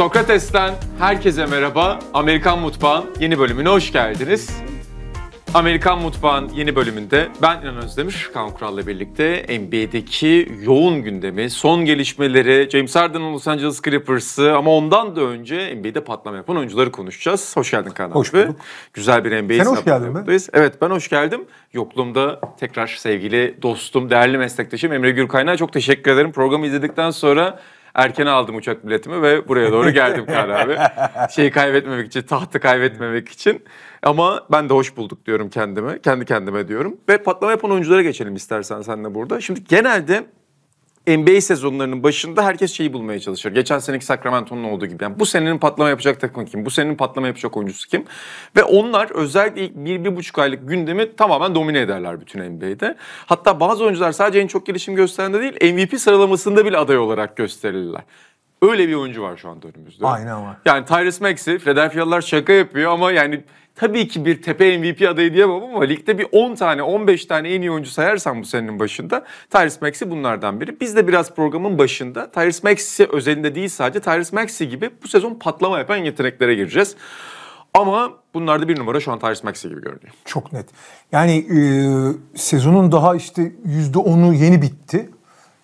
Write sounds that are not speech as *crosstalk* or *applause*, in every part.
Sokrates'ten herkese merhaba. Amerikan Mutfağın yeni bölümüne hoş geldiniz. Amerikan Mutfağın yeni bölümünde ben İnan Özdemir, Kaan Kural'la birlikte NBA'deki yoğun gündemi, son gelişmeleri, James Harden'ın Los Angeles Clippers'ı ama ondan da önce NBA'de patlama yapan oyuncuları konuşacağız. Hoş geldin Kaan Hoş abi. bulduk. Güzel bir NBA Sen hoş geldin mi? Evet ben hoş geldim. Yokluğumda tekrar sevgili dostum, değerli meslektaşım Emre Gürkayn'a çok teşekkür ederim. Programı izledikten sonra erken aldım uçak biletimi ve buraya doğru geldim Kar abi. *laughs* Şeyi kaybetmemek için, tahtı kaybetmemek için. Ama ben de hoş bulduk diyorum kendime. Kendi kendime diyorum. Ve patlama yapan oyunculara geçelim istersen senle burada. Şimdi genelde NBA sezonlarının başında herkes şeyi bulmaya çalışır. Geçen seneki Sacramento'nun olduğu gibi. Yani bu senenin patlama yapacak takımı kim? Bu senenin patlama yapacak oyuncusu kim? Ve onlar özellikle ilk bir, bir buçuk aylık gündemi tamamen domine ederler bütün NBA'de. Hatta bazı oyuncular sadece en çok gelişim gösteren de değil MVP sıralamasında bile aday olarak gösterilirler. Öyle bir oyuncu var şu anda önümüzde. Aynen var. Yani Tyrese Maxey, Philadelphia'lılar şaka yapıyor ama yani tabii ki bir tepe MVP adayı diyemem ama ligde bir 10 tane 15 tane en iyi oyuncu sayarsan bu senenin başında Tyrese Maxey bunlardan biri. Biz de biraz programın başında Tyrese Maxey özelinde değil sadece Tyrese Maxey gibi bu sezon patlama yapan yeteneklere gireceğiz. Ama bunlarda bir numara şu an Tyrese Maxey gibi görünüyor. Çok net. Yani e, sezonun daha işte %10'u yeni bitti.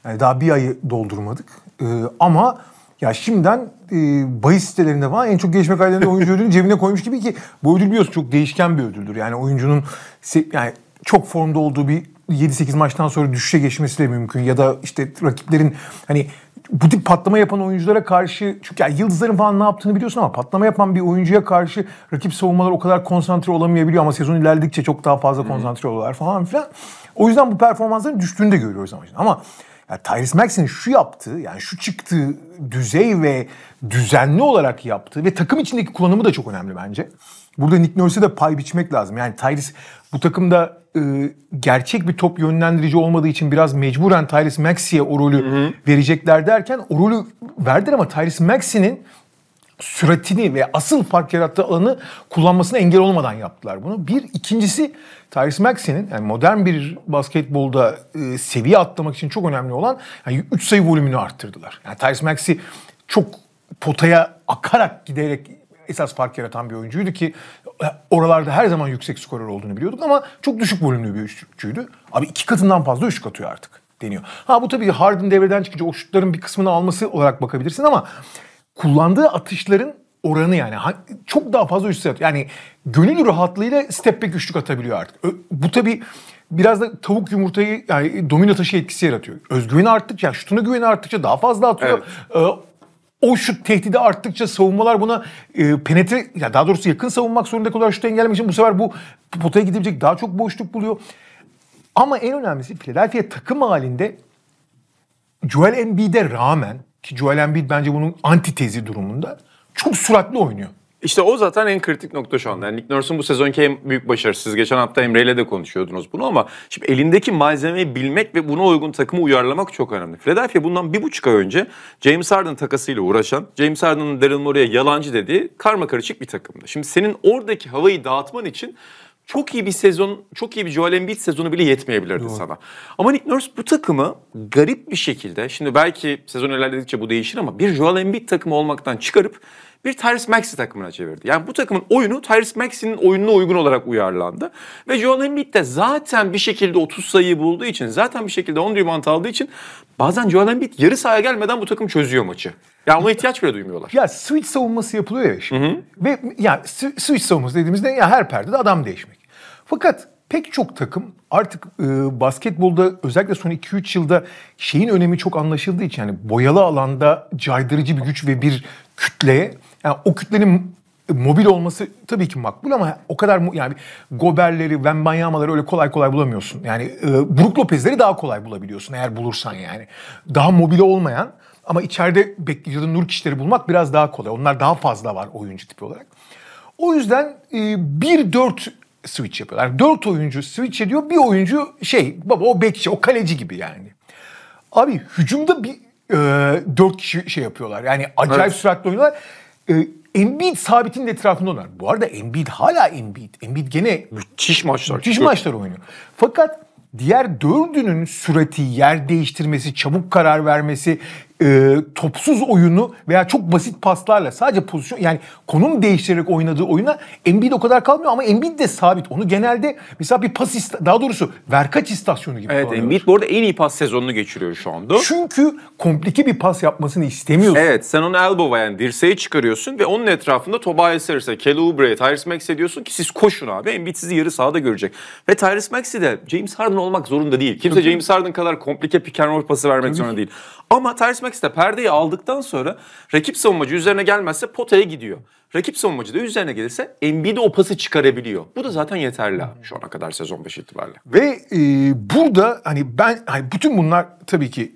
Yani daha bir ayı doldurmadık. E, ama ya şimdiden e, bahis sitelerinde falan en çok gelişme kaydedenler oyuncu ödülünü cebine koymuş gibi ki bu ödül biliyorsun çok değişken bir ödüldür. Yani oyuncunun yani çok formda olduğu bir 7-8 maçtan sonra düşüşe geçmesi de mümkün. Ya da işte rakiplerin hani bu tip patlama yapan oyunculara karşı çünkü yani yıldızların falan ne yaptığını biliyorsun ama patlama yapan bir oyuncuya karşı rakip savunmalar o kadar konsantre olamayabiliyor ama sezon ilerledikçe çok daha fazla konsantre oluyorlar falan filan. O yüzden bu performansların düştüğünü de görüyoruz amacın. Ama yani Tyrese Maxey'in şu yaptığı yani şu çıktığı düzey ve düzenli olarak yaptığı ve takım içindeki kullanımı da çok önemli bence. Burada Nick Nurse'e de pay biçmek lazım. Yani Tyrese bu takımda e, gerçek bir top yönlendirici olmadığı için biraz mecburen Tyrese Maxey'e o rolü hı hı. verecekler derken o rolü verdiler ama Tyrese Maxey'nin süretini ve asıl fark yarattığı alanı kullanmasına engel olmadan yaptılar bunu. Bir, ikincisi Tyrese Maxey'nin yani modern bir basketbolda e, seviye atlamak için çok önemli olan yani sayı volümünü arttırdılar. Yani Tyrese Maxey çok potaya akarak giderek esas fark yaratan bir oyuncuydu ki e, oralarda her zaman yüksek skorer olduğunu biliyorduk ama çok düşük volümlü bir üçlükçüydü. Abi iki katından fazla üçlük atıyor artık deniyor. Ha bu tabii Harden devreden çıkınca o şutların bir kısmını alması olarak bakabilirsin ama kullandığı atışların oranı yani çok daha fazla üstüne atıyor. Yani gönül rahatlığıyla step back üçlük atabiliyor artık. Bu tabi biraz da tavuk yumurtayı yani domino taşı etkisi yaratıyor. Özgüveni arttıkça, şutuna güveni arttıkça daha fazla atıyor. Evet. o şut tehdidi arttıkça savunmalar buna e, penetre ya daha doğrusu yakın savunmak zorunda kadar şutu engellemek için bu sefer bu potaya gidebilecek daha çok boşluk buluyor. Ama en önemlisi Philadelphia takım halinde Joel Embiid'e rağmen ki Joel Embiid bence bunun antitezi durumunda çok süratli oynuyor. İşte o zaten en kritik nokta şu anda. Yani Nick Nurse'un bu sezonki en büyük başarısız geçen hafta Emre ile de konuşuyordunuz bunu ama şimdi elindeki malzemeyi bilmek ve buna uygun takımı uyarlamak çok önemli. Philadelphia bundan bir buçuk ay önce James Harden takasıyla uğraşan, James Harden'ın Daryl Morey'e yalancı dediği karma karışık bir takımdı. Şimdi senin oradaki havayı dağıtman için çok iyi bir sezon, çok iyi bir Joel Embiid sezonu bile yetmeyebilirdi Doğru. sana. Ama Nick Nurse bu takımı garip bir şekilde, şimdi belki sezon ilerledikçe bu değişir ama bir Joel Embiid takımı olmaktan çıkarıp bir Tyrese Maxey takımına çevirdi. Yani bu takımın oyunu Tyrese Maxey'nin oyununa uygun olarak uyarlandı. Ve Joel Embiid de zaten bir şekilde 30 sayı bulduğu için, zaten bir şekilde 10 rebound aldığı için bazen Joel Embiid yarı sahaya gelmeden bu takım çözüyor maçı. Ya ona ihtiyaç bile duymuyorlar. Ya switch savunması yapılıyor ya şimdi. Hı hı. Ve ya switch savunması dediğimizde ya her perdede adam değişmek. Fakat pek çok takım artık e, basketbolda özellikle son 2-3 yılda şeyin önemi çok anlaşıldığı için yani boyalı alanda caydırıcı bir güç ve bir kütleye yani o kütlenin e, mobil olması tabii ki makbul ama o kadar yani Gober'leri, Wembanyama'ları öyle kolay kolay bulamıyorsun. Yani e, Brook Lopez'leri daha kolay bulabiliyorsun eğer bulursan yani. Daha mobil olmayan ama içeride beklediğin nur kişileri bulmak biraz daha kolay. Onlar daha fazla var oyuncu tipi olarak. O yüzden e, 1-4 switch yapıyorlar. 4 oyuncu switch ediyor. Bir oyuncu şey baba o bekçi, o kaleci gibi yani. Abi hücumda bir e, 4 kişi şey yapıyorlar. Yani acayip evet. süratli oynuyorlar. E, Embiid sabitin de etrafında oynar. Bu arada Embiid hala Embiid. Embiid gene müthiş maçlar müthiş maçlar oynuyor. Fakat diğer dördünün sürati, yer değiştirmesi, çabuk karar vermesi, e, topsuz oyunu veya çok basit paslarla sadece pozisyon yani konum değiştirerek oynadığı oyuna Embiid o kadar kalmıyor ama Embiid de sabit. Onu genelde mesela bir pas daha doğrusu verkaç istasyonu gibi Evet Embiid bu arada en iyi pas sezonunu geçiriyor şu anda. Çünkü komplike bir pas yapmasını istemiyorsun. Evet sen onu elbow'a yani dirseğe çıkarıyorsun ve onun etrafında Tobias Harris'e, Kelly Oubre'ye, Tyrese Max'e diyorsun ki siz koşun abi Embiid sizi yarı sahada görecek. Ve Tyrese Max'i de James Harden olmak zorunda değil. Kimse James Harden kadar komplike pick and roll pası vermek zorunda değil. Ama Tyrese açmak ister. Perdeyi aldıktan sonra rakip savunmacı üzerine gelmezse potaya gidiyor. Rakip savunmacı da üzerine gelirse Embiid o pası çıkarabiliyor. Bu da zaten yeterli şu ana kadar sezon 5 itibariyle. Ve e, burada hani ben hani bütün bunlar tabii ki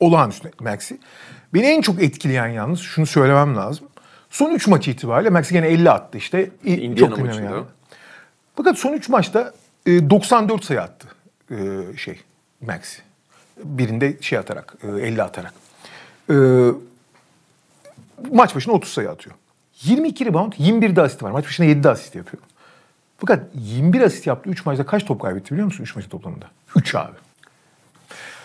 olağanüstü Maxi. Beni en çok etkileyen yalnız şunu söylemem lazım. Son 3 maç itibariyle Maxi gene 50 attı işte. Indiana çok önemli yani. Fakat son 3 maçta e, 94 sayı attı e, şey Maxi. Birinde şey atarak, e, 50 atarak. E, maç başına 30 sayı atıyor. 22 rebound, 21 de asist var. Maç başına 7 de asist yapıyor. Fakat 21 asist yaptı. 3 maçta kaç top kaybetti biliyor musun? 3 maçta toplamında. 3 abi.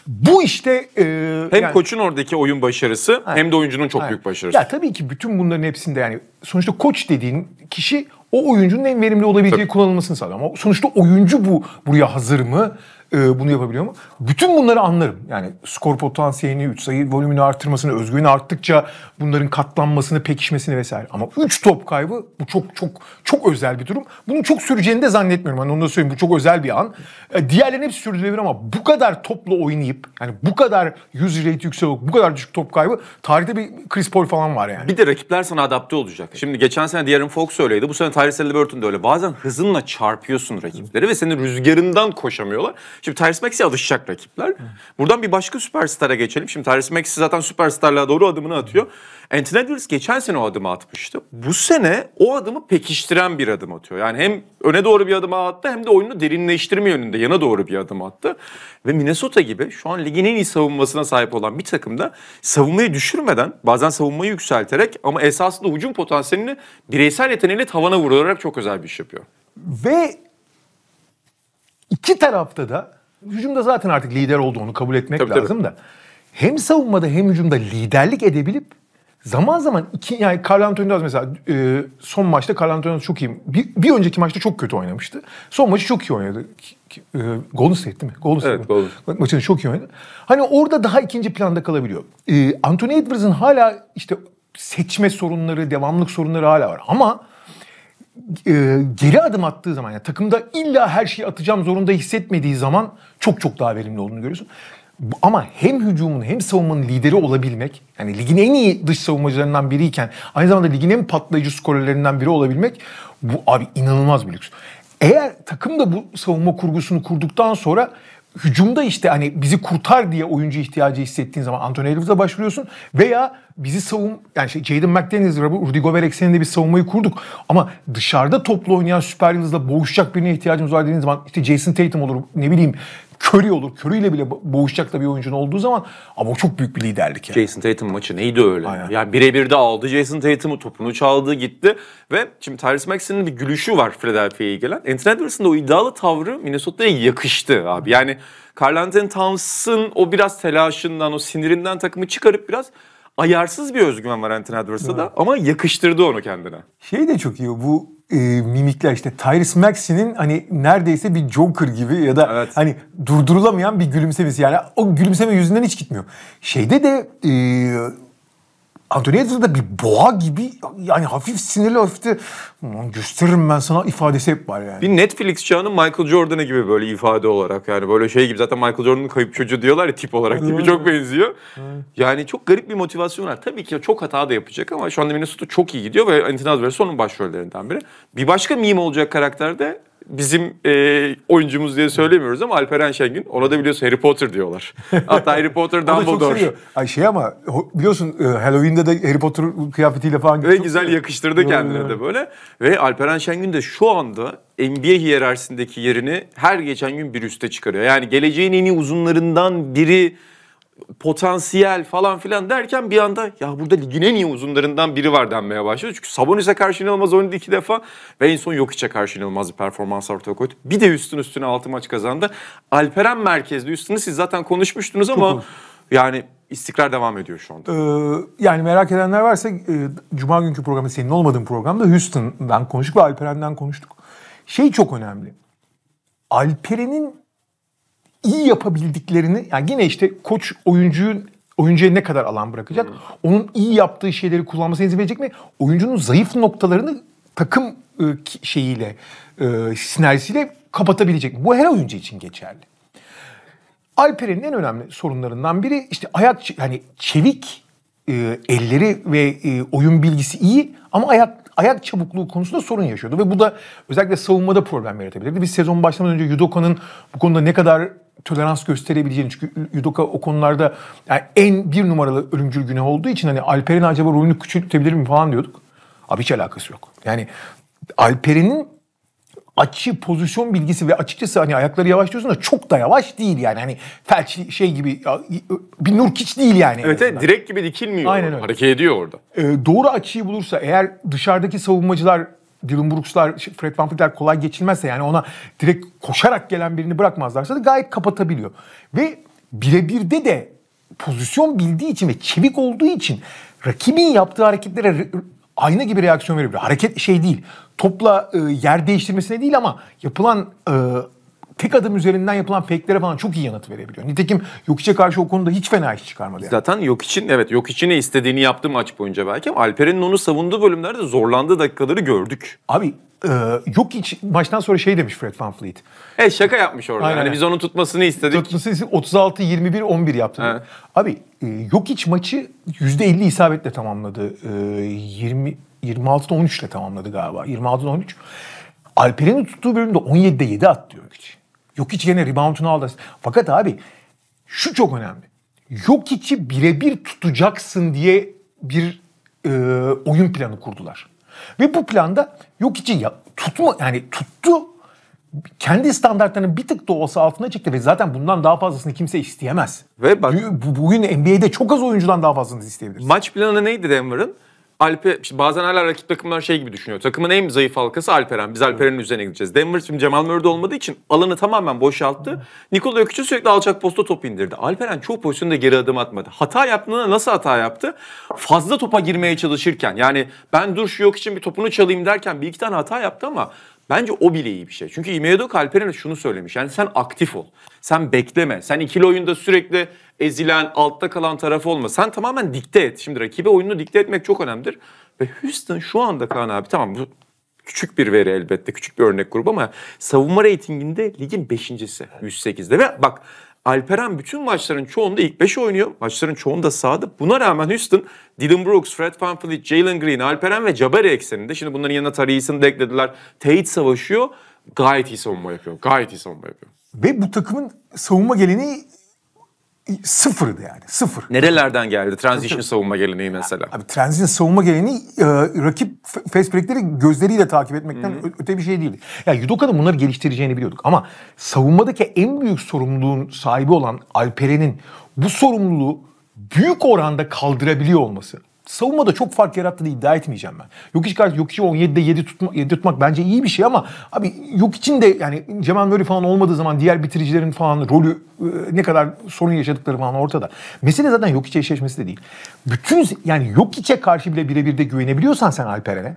Bu işte... E, hem yani, koçun oradaki oyun başarısı aynen, hem de oyuncunun çok aynen. büyük başarısı. Ya tabii ki bütün bunların hepsinde yani sonuçta koç dediğin kişi o oyuncunun en verimli olabileceği tabii. kullanılmasını sağlıyor. Ama sonuçta oyuncu bu buraya hazır mı? e, bunu yapabiliyor mu? Bütün bunları anlarım. Yani skor potansiyelini, üç sayı volümünü arttırmasını, özgüveni arttıkça bunların katlanmasını, pekişmesini vesaire. Ama üç top kaybı bu çok çok çok özel bir durum. Bunun çok süreceğini de zannetmiyorum. Hani onu da söyleyeyim bu çok özel bir an. E, diğerlerini hep sürdürülebilir ama bu kadar toplu oynayıp yani bu kadar yüz rate yüksek bu kadar düşük top kaybı tarihte bir Chris Paul falan var yani. Bir de rakipler sana adapte olacak. Şimdi geçen sene diğerin Fox öyleydi. Bu sene Tyrese Halliburton da öyle. Bazen hızınla çarpıyorsun rakipleri ve senin rüzgarından koşamıyorlar. Şimdi Tyrese Maxey'e alışacak rakipler. Buradan bir başka süperstara geçelim. Şimdi Tyrese Maxey zaten süperstarlığa doğru adımını atıyor. Anthony Edwards geçen sene o adımı atmıştı. Bu sene o adımı pekiştiren bir adım atıyor. Yani hem öne doğru bir adım attı hem de oyunu derinleştirme yönünde yana doğru bir adım attı. Ve Minnesota gibi şu an ligin en iyi savunmasına sahip olan bir takımda savunmayı düşürmeden bazen savunmayı yükselterek ama esasında hücum potansiyelini bireysel yeteneğiyle tavana vurularak çok özel bir iş yapıyor. Ve İki tarafta da hücumda zaten artık lider oldu onu kabul etmek tabii, lazım tabii. da. Hem savunmada hem hücumda liderlik edebilip zaman zaman iki yani Carl Anthony mesela e, son maçta Carl Anthony çok iyi. Bir, bir önceki maçta çok kötü oynamıştı. Son maçı çok iyi oynadı. E, Golden State değil mi? Golden State. Evet, Golden. Maçını çok iyi oynadı. Hani orada daha ikinci planda kalabiliyor. E, Anthony Edwards'ın hala işte seçme sorunları, devamlık sorunları hala var. Ama e, geri adım attığı zaman yani takımda illa her şeyi atacağım zorunda hissetmediği zaman çok çok daha verimli olduğunu görüyorsun. Ama hem hücumun hem savunmanın lideri olabilmek, yani ligin en iyi dış savunmacılarından biriyken aynı zamanda ligin en patlayıcı skorerlerinden biri olabilmek bu abi inanılmaz bir lüks. Eğer takım da bu savunma kurgusunu kurduktan sonra hücumda işte hani bizi kurtar diye oyuncu ihtiyacı hissettiğin zaman Anthony Edwards'a başvuruyorsun veya bizi savun yani şey Jaden McDaniels, Rudy Gobert ekseninde bir savunmayı kurduk. Ama dışarıda toplu oynayan süper yıldızla boğuşacak birine ihtiyacımız var dediğiniz zaman işte Jason Tatum olur ne bileyim Curry olur. Curry ile bile boğuşacak da bir oyuncun olduğu zaman ama o çok büyük bir liderlik yani. Jason Tatum maçı neydi öyle? Aynen. Ya birebir de aldı Jason Tatum'u topunu çaldı gitti ve şimdi Tyrese Maxey'nin bir gülüşü var Philadelphia'ya gelen. Anthony Edwards'ın o iddialı tavrı Minnesota'ya yakıştı abi. Yani Carl Anthony Towns'ın o biraz telaşından, o sinirinden takımı çıkarıp biraz ayarsız bir özgüven var Anthony Edwards'a da ama yakıştırdı onu kendine. Şey de çok iyi bu e, mimikler işte Tyrese Maxey'nin hani neredeyse bir Joker gibi ya da evet. hani durdurulamayan bir gülümsemesi yani o gülümseme yüzünden hiç gitmiyor. Şeyde de e, Anthony Antonietta da bir boğa gibi yani hafif sinirli hafif de gösteririm ben sana ifadesi hep var yani. Bir Netflix çağının Michael Jordan'ı gibi böyle ifade olarak yani böyle şey gibi zaten Michael Jordan'ın kayıp çocuğu diyorlar ya tip olarak gibi çok benziyor. Yani çok garip bir motivasyon var. Tabii ki çok hata da yapacak ama şu anda Minnesota çok iyi gidiyor ve Anthony Edwards onun başrollerinden biri. Bir başka meme olacak karakter de bizim e, oyuncumuz diye söylemiyoruz ama Alperen Şengün ona da biliyorsun Harry Potter diyorlar. *laughs* Hatta Harry Potter *laughs* Dumbledore. Şey, ay şey ama biliyorsun e, Halloween'de de Harry Potter kıyafetiyle falan. Ve güzel şey yakıştırdı kendine de böyle. Ve Alperen Şengün de şu anda NBA hiyerarşisindeki yerini her geçen gün bir üste çıkarıyor. Yani geleceğin en iyi uzunlarından biri potansiyel falan filan derken bir anda ya burada ligin en iyi uzunlarından biri var denmeye başlıyor Çünkü Sabonis'e karşı inanılmaz oynadı iki defa ve en son Jokic'e karşı inanılmaz bir performans ortaya koydu. Bir de üstün üstüne altı maç kazandı. Alperen merkezli üstünü siz zaten konuşmuştunuz ama *laughs* yani istikrar devam ediyor şu anda. Ee, yani merak edenler varsa e, Cuma günkü programda senin olmadığın programda Houston'dan konuştuk ve Alperen'den konuştuk. Şey çok önemli. Alperen'in iyi yapabildiklerini yani yine işte koç oyuncuyu oyuncuya ne kadar alan bırakacak? Hmm. Onun iyi yaptığı şeyleri kullanmasına izin verecek mi? Oyuncunun zayıf noktalarını takım e, şeyiyle e, sinerjisiyle kapatabilecek mi? Bu her oyuncu için geçerli. Alper'in en önemli sorunlarından biri işte ayak hani çevik e, elleri ve e, oyun bilgisi iyi ama ayak ayak çabukluğu konusunda sorun yaşıyordu ve bu da özellikle savunmada problem yaratabilirdi. Biz sezon başlamadan önce Yudoka'nın bu konuda ne kadar tolerans gösterebileceğini çünkü Yudoka o konularda yani en bir numaralı ölümcül günü olduğu için hani Alper'in acaba rolünü küçültebilir mi falan diyorduk. Abi hiç alakası yok. Yani Alper'in açı, pozisyon bilgisi ve açıkçası hani ayakları yavaş diyorsun da çok da yavaş değil yani. Hani felç şey gibi bir Nurkiç değil yani. Evet, evet direkt gibi dikilmiyor. Aynen öyle. Hareket ediyor orada. Ee, doğru açıyı bulursa eğer dışarıdaki savunmacılar Dylan Brooks'lar, şey, Fred Van Vliet'ler kolay geçilmezse yani ona direkt koşarak gelen birini bırakmazlarsa da gayet kapatabiliyor. Ve birebirde de pozisyon bildiği için ve çevik olduğu için rakibin yaptığı hareketlere ayna gibi reaksiyon verebiliyor. Hareket şey değil topla e, yer değiştirmesine değil ama yapılan e, tek adım üzerinden yapılan fake'lere falan çok iyi yanıt verebiliyor. Nitekim Jokic'e karşı o konuda hiç fena iş çıkarmadı. Yani. Zaten yok için evet yok için istediğini yaptı maç boyunca belki ama Alperen'in onu savunduğu bölümlerde zorlandığı dakikaları gördük. Abi e, yok hiç maçtan sonra şey demiş Fred Van Fleet. E şaka yapmış orada. Aynen. Yani biz onun tutmasını istedik. Tutmasını 36 21 11 yaptı. Abi e, yok hiç maçı %50 isabetle tamamladı. E, 20 26'da 13 ile tamamladı galiba. 26'da 13. Alper'in tuttuğu bölümde 17'de 7 attı yok hiç gene reboundunu aldı. Fakat abi şu çok önemli. yok Jokic'i birebir tutacaksın diye bir e, oyun planı kurdular. Ve bu planda yok Jokic'i ya, tutma yani tuttu kendi standartlarının bir tık da olsa altına çıktı ve zaten bundan daha fazlasını kimse isteyemez. Ve bak, bugün NBA'de çok az oyuncudan daha fazlasını isteyebilir Maç planı neydi Denver'ın? Alper işte bazen hala rakip takımlar şey gibi düşünüyor. Takımın en zayıf halkası Alperen. Biz Alperen'in üzerine gideceğiz. Denver şimdi Cemal Murray olmadığı için alanı tamamen boşalttı. Nikola Jokic'e sürekli alçak posta top indirdi. Alperen çoğu pozisyonda geri adım atmadı. Hata yaptığında nasıl hata yaptı? Fazla topa girmeye çalışırken. Yani ben dur şu yok için bir topunu çalayım derken bir iki tane hata yaptı ama Bence o bile iyi bir şey. Çünkü İmedo Alperen'e şunu söylemiş. Yani sen aktif ol. Sen bekleme. Sen ikili oyunda sürekli ezilen, altta kalan taraf olma. Sen tamamen dikte et. Şimdi rakibe oyunu dikte etmek çok önemlidir. Ve Houston şu anda Kaan abi tamam bu küçük bir veri elbette küçük bir örnek grubu ama savunma reytinginde ligin beşincisi 108'de ve bak Alperen bütün maçların çoğunda ilk 5 oynuyor. Maçların çoğunda sağdı. Buna rağmen Houston, Dylan Brooks, Fred VanVleet, Jalen Green, Alperen ve Jabari ekseninde. Şimdi bunların yanına Tarihisini de eklediler. Tate savaşıyor. Gayet iyi savunma yapıyor. Gayet iyi savunma yapıyor. Ve bu takımın savunma geleneği sıfırdı yani sıfır. Nerelerden geldi transition savunma geleneği mesela? Abi transition savunma geleneği e, rakip fast break'leri gözleriyle takip etmekten hı öte bir şey değildi. Yani Judoka'nın bunları geliştireceğini biliyorduk ama savunmadaki en büyük sorumluluğun sahibi olan Alperen'in bu sorumluluğu büyük oranda kaldırabiliyor olması savunmada çok fark yarattığını iddia etmeyeceğim ben. Yok hiç karşı yok hiç 17'de 7 tutmak, 7 tutmak bence iyi bir şey ama abi yok için de yani Cemal Murray falan olmadığı zaman diğer bitiricilerin falan rolü e, ne kadar sorun yaşadıkları falan ortada. Mesele zaten yok içe eşleşmesi de değil. Bütün yani yok içe karşı bile birebir de güvenebiliyorsan sen Alperen'e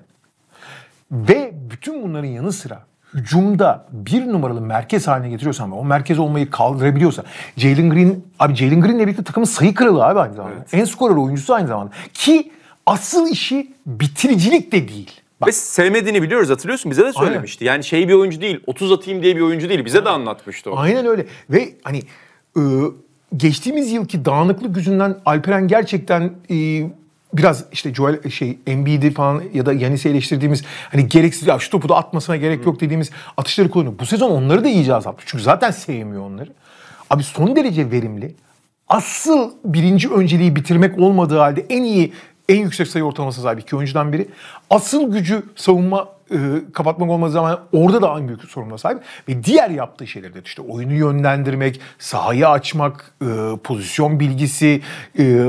ve bütün bunların yanı sıra hücumda bir numaralı merkez haline getiriyorsan ve o merkez olmayı kaldırabiliyorsa Jalen Green abi Jalen Green'le birlikte takımın sayı kralı abi aynı zamanda. Evet. En skorer oyuncusu aynı zamanda. Ki asıl işi bitiricilik de değil. Bak. Ve sevmediğini biliyoruz hatırlıyorsun bize de söylemişti. Aynen. Yani şey bir oyuncu değil 30 atayım diye bir oyuncu değil bize de anlatmıştı o. Aynen öyle ve hani e, geçtiğimiz yılki dağınıklık yüzünden Alperen gerçekten e, biraz işte Joel e, şey Embiid'i falan ya da Yanis'i eleştirdiğimiz hani gereksiz ya şu topu da atmasına gerek yok dediğimiz atışları kullanıyor. Bu sezon onları da iyice azalttı. Çünkü zaten sevmiyor onları. Abi son derece verimli. Asıl birinci önceliği bitirmek olmadığı halde en iyi en yüksek sayı ortalaması sahibi iki oyuncudan biri. Asıl gücü savunma e, kapatmak olmadığı zaman orada da en büyük sorumluluğa sahip. Ve diğer yaptığı şeyler de işte oyunu yönlendirmek, sahayı açmak, e, pozisyon bilgisi, e,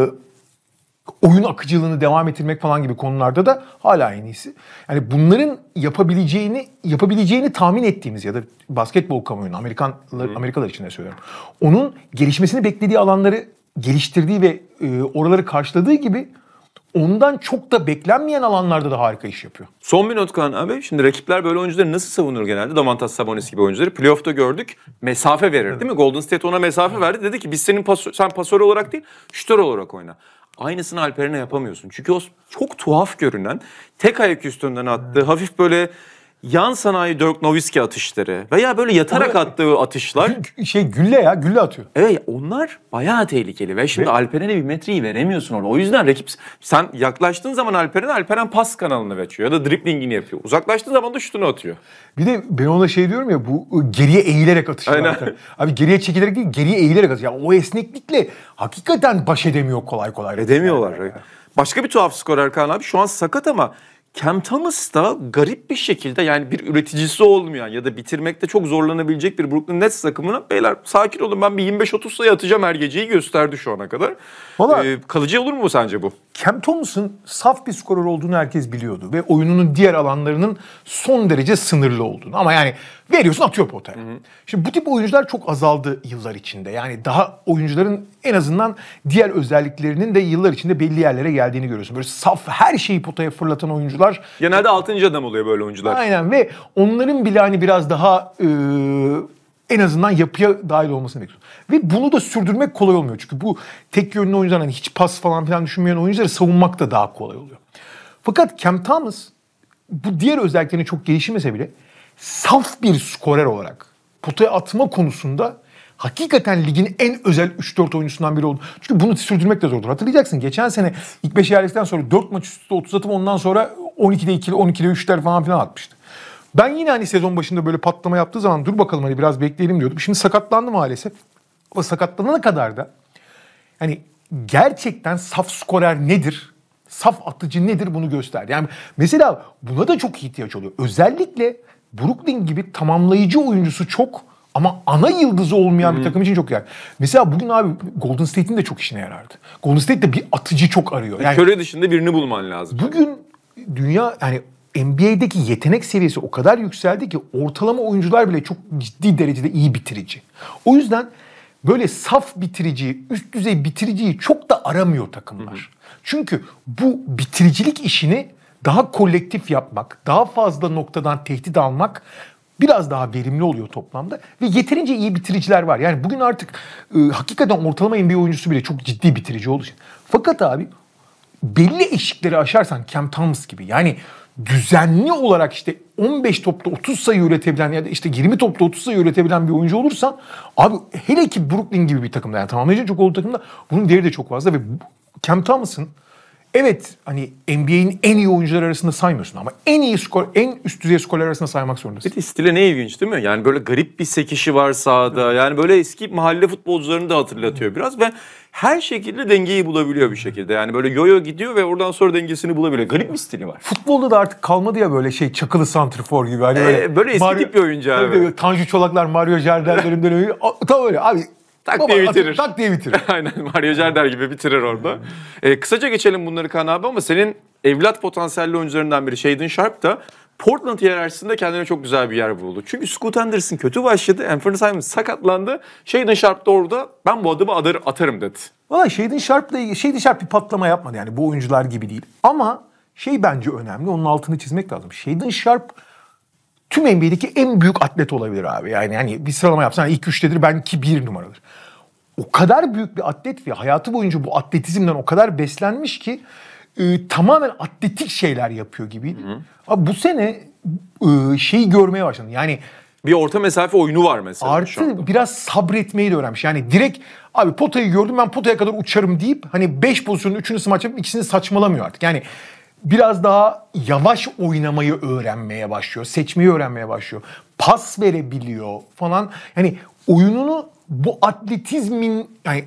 oyun akıcılığını devam ettirmek falan gibi konularda da hala en iyisi. Yani bunların yapabileceğini yapabileceğini tahmin ettiğimiz ya da basketbol kamuoyunun Amerikanlar Amerikalar için de söylüyorum. Onun gelişmesini beklediği alanları geliştirdiği ve e, oraları karşıladığı gibi ondan çok da beklenmeyen alanlarda da harika iş yapıyor. Son bir not Kaan abi. Şimdi rakipler böyle oyuncuları nasıl savunur genelde? Domantas Sabonis gibi oyuncuları. Playoff'ta gördük. Mesafe verir değil mi? Golden State ona mesafe verdi. Dedi ki biz senin paso sen pasör olarak değil, şütör olarak oyna. Aynısını Alperen'e yapamıyorsun. Çünkü o çok tuhaf görünen tek ayak üstünden attığı hafif böyle yan sanayi Dirk Nowitzki atışları veya böyle yatarak Ama attığı atışlar. şey gülle ya gülle atıyor. Evet onlar bayağı tehlikeli ve şimdi ve... Alperen'e bir metreyi veremiyorsun orada. O yüzden rakip sen yaklaştığın zaman Alperen Alperen pas kanalını açıyor ya da driplingini yapıyor. Uzaklaştığın zaman da şutunu atıyor. Bir de ben ona şey diyorum ya bu ıı, geriye eğilerek atışlar. Aynen. Zaten. *laughs* Abi geriye çekilerek değil geriye eğilerek atıyor. Yani o esneklikle hakikaten baş edemiyor kolay kolay. Edemiyorlar. Yani. Başka bir tuhaf skorer Erkan abi. Şu an sakat ama Camtamus da garip bir şekilde yani bir üreticisi olmayan ya da bitirmekte çok zorlanabilecek bir Brooklyn Nets takımına beyler sakin olun ben bir 25-30 sayı atacağım her geceyi gösterdi şu ana kadar. Valla ee, kalıcı olur mu sence bu? Cam Thomas'ın saf bir skorer olduğunu herkes biliyordu ve oyununun diğer alanlarının son derece sınırlı olduğunu. Ama yani Veriyorsun atıyor potaya. Hı hı. Şimdi bu tip oyuncular çok azaldı yıllar içinde. Yani daha oyuncuların en azından diğer özelliklerinin de yıllar içinde belli yerlere geldiğini görüyorsun. Böyle saf her şeyi potaya fırlatan oyuncular. Genelde altıncı adam oluyor böyle oyuncular. Aynen ve onların bile hani biraz daha e, en azından yapıya dahil olmasını bekliyorsun. Ve bunu da sürdürmek kolay olmuyor. Çünkü bu tek yönlü oyuncular hani hiç pas falan filan düşünmeyen oyuncuları savunmak da daha kolay oluyor. Fakat Cam Thomas bu diğer özelliklerini çok gelişmese bile saf bir skorer olarak potaya atma konusunda hakikaten ligin en özel 3-4 oyuncusundan biri oldu. Çünkü bunu sürdürmek de zordur. Hatırlayacaksın geçen sene ilk 5 yerleştikten sonra 4 maç üstü 30 atıp ondan sonra 12'de 2'li 12'de 3'ler falan filan atmıştı. Ben yine hani sezon başında böyle patlama yaptığı zaman dur bakalım hani biraz bekleyelim diyordum. Şimdi sakatlandı maalesef. O sakatlanana kadar da hani gerçekten saf skorer nedir? Saf atıcı nedir bunu göster. Yani mesela buna da çok ihtiyaç oluyor. Özellikle Brooklyn gibi tamamlayıcı oyuncusu çok ama ana yıldızı olmayan hmm. bir takım için çok yer. Mesela bugün abi Golden State'in de çok işine yarardı. Golden State de bir atıcı çok arıyor. E, yani Curry dışında birini bulman lazım. Bugün dünya yani NBA'deki yetenek seviyesi o kadar yükseldi ki ortalama oyuncular bile çok ciddi derecede iyi bitirici. O yüzden böyle saf bitiriciyi, üst düzey bitiriciyi çok da aramıyor takımlar. Hı Çünkü bu bitiricilik işini daha kolektif yapmak, daha fazla noktadan tehdit almak biraz daha verimli oluyor toplamda ve yeterince iyi bitiriciler var. Yani bugün artık e, hakikaten ortalama NBA oyuncusu bile çok ciddi bitirici olduğu Fakat abi belli eşikleri aşarsan Cam Thomas gibi yani düzenli olarak işte 15 topta 30 sayı üretebilen ya da işte 20 topta 30 sayı üretebilen bir oyuncu olursan abi hele ki Brooklyn gibi bir takımda yani tamamlayıcı çok olduğu takımda bunun değeri de çok fazla ve Cam Thomas'ın Evet hani NBA'in en iyi oyuncular arasında saymıyorsun ama en iyi skor, en üst düzey skorlar arasında saymak zorundasın. Bir de stile ne ilginç değil mi? Yani böyle garip bir sekişi var sahada. Evet. Yani böyle eski mahalle futbolcularını da hatırlatıyor evet. biraz ve her şekilde dengeyi bulabiliyor bir şekilde. Yani böyle yoyo gidiyor ve oradan sonra dengesini bulabiliyor. Garip bir stili var. Futbolda da artık kalmadı ya böyle şey çakılı santrifor gibi. Hani ee, böyle, ee, böyle eski Mario, tip bir oyuncu abi. Tanju Çolaklar, Mario Jardel'lerinden öyle. Tam öyle abi Tak Baba, diye bitirir. Tak diye bitirir. *laughs* Aynen Mario Gerder gibi bitirir orada. ee, kısaca geçelim bunları Kaan abi ama senin evlat potansiyelli oyuncularından biri Shaden Sharp da Portland hiyerarşisinde kendine çok güzel bir yer buldu. Çünkü Scoot Anderson kötü başladı. Anthony Simons sakatlandı. Shaden Sharp da orada ben bu adımı adır atarım dedi. Valla Shaden Sharp'la ilgili Shaden Sharp bir patlama yapmadı yani bu oyuncular gibi değil. Ama şey bence önemli. Onun altını çizmek lazım. Shaden Sharp tüm NBA'deki en büyük atlet olabilir abi. Yani hani bir sıralama yapsan ilk üçtedir belki bir numaradır. O kadar büyük bir atlet ve hayatı boyunca bu atletizmden o kadar beslenmiş ki e, tamamen atletik şeyler yapıyor gibi. Abi bu sene e, şeyi görmeye başladım. Yani bir orta mesafe oyunu var mesela. Artı biraz sabretmeyi de öğrenmiş. Yani direkt abi potayı gördüm ben potaya kadar uçarım deyip hani 5 pozisyonun 3'ünü smaç yapıp ikisini saçmalamıyor artık. Yani biraz daha yavaş oynamayı öğrenmeye başlıyor. Seçmeyi öğrenmeye başlıyor. Pas verebiliyor falan. Yani oyununu bu atletizmin yani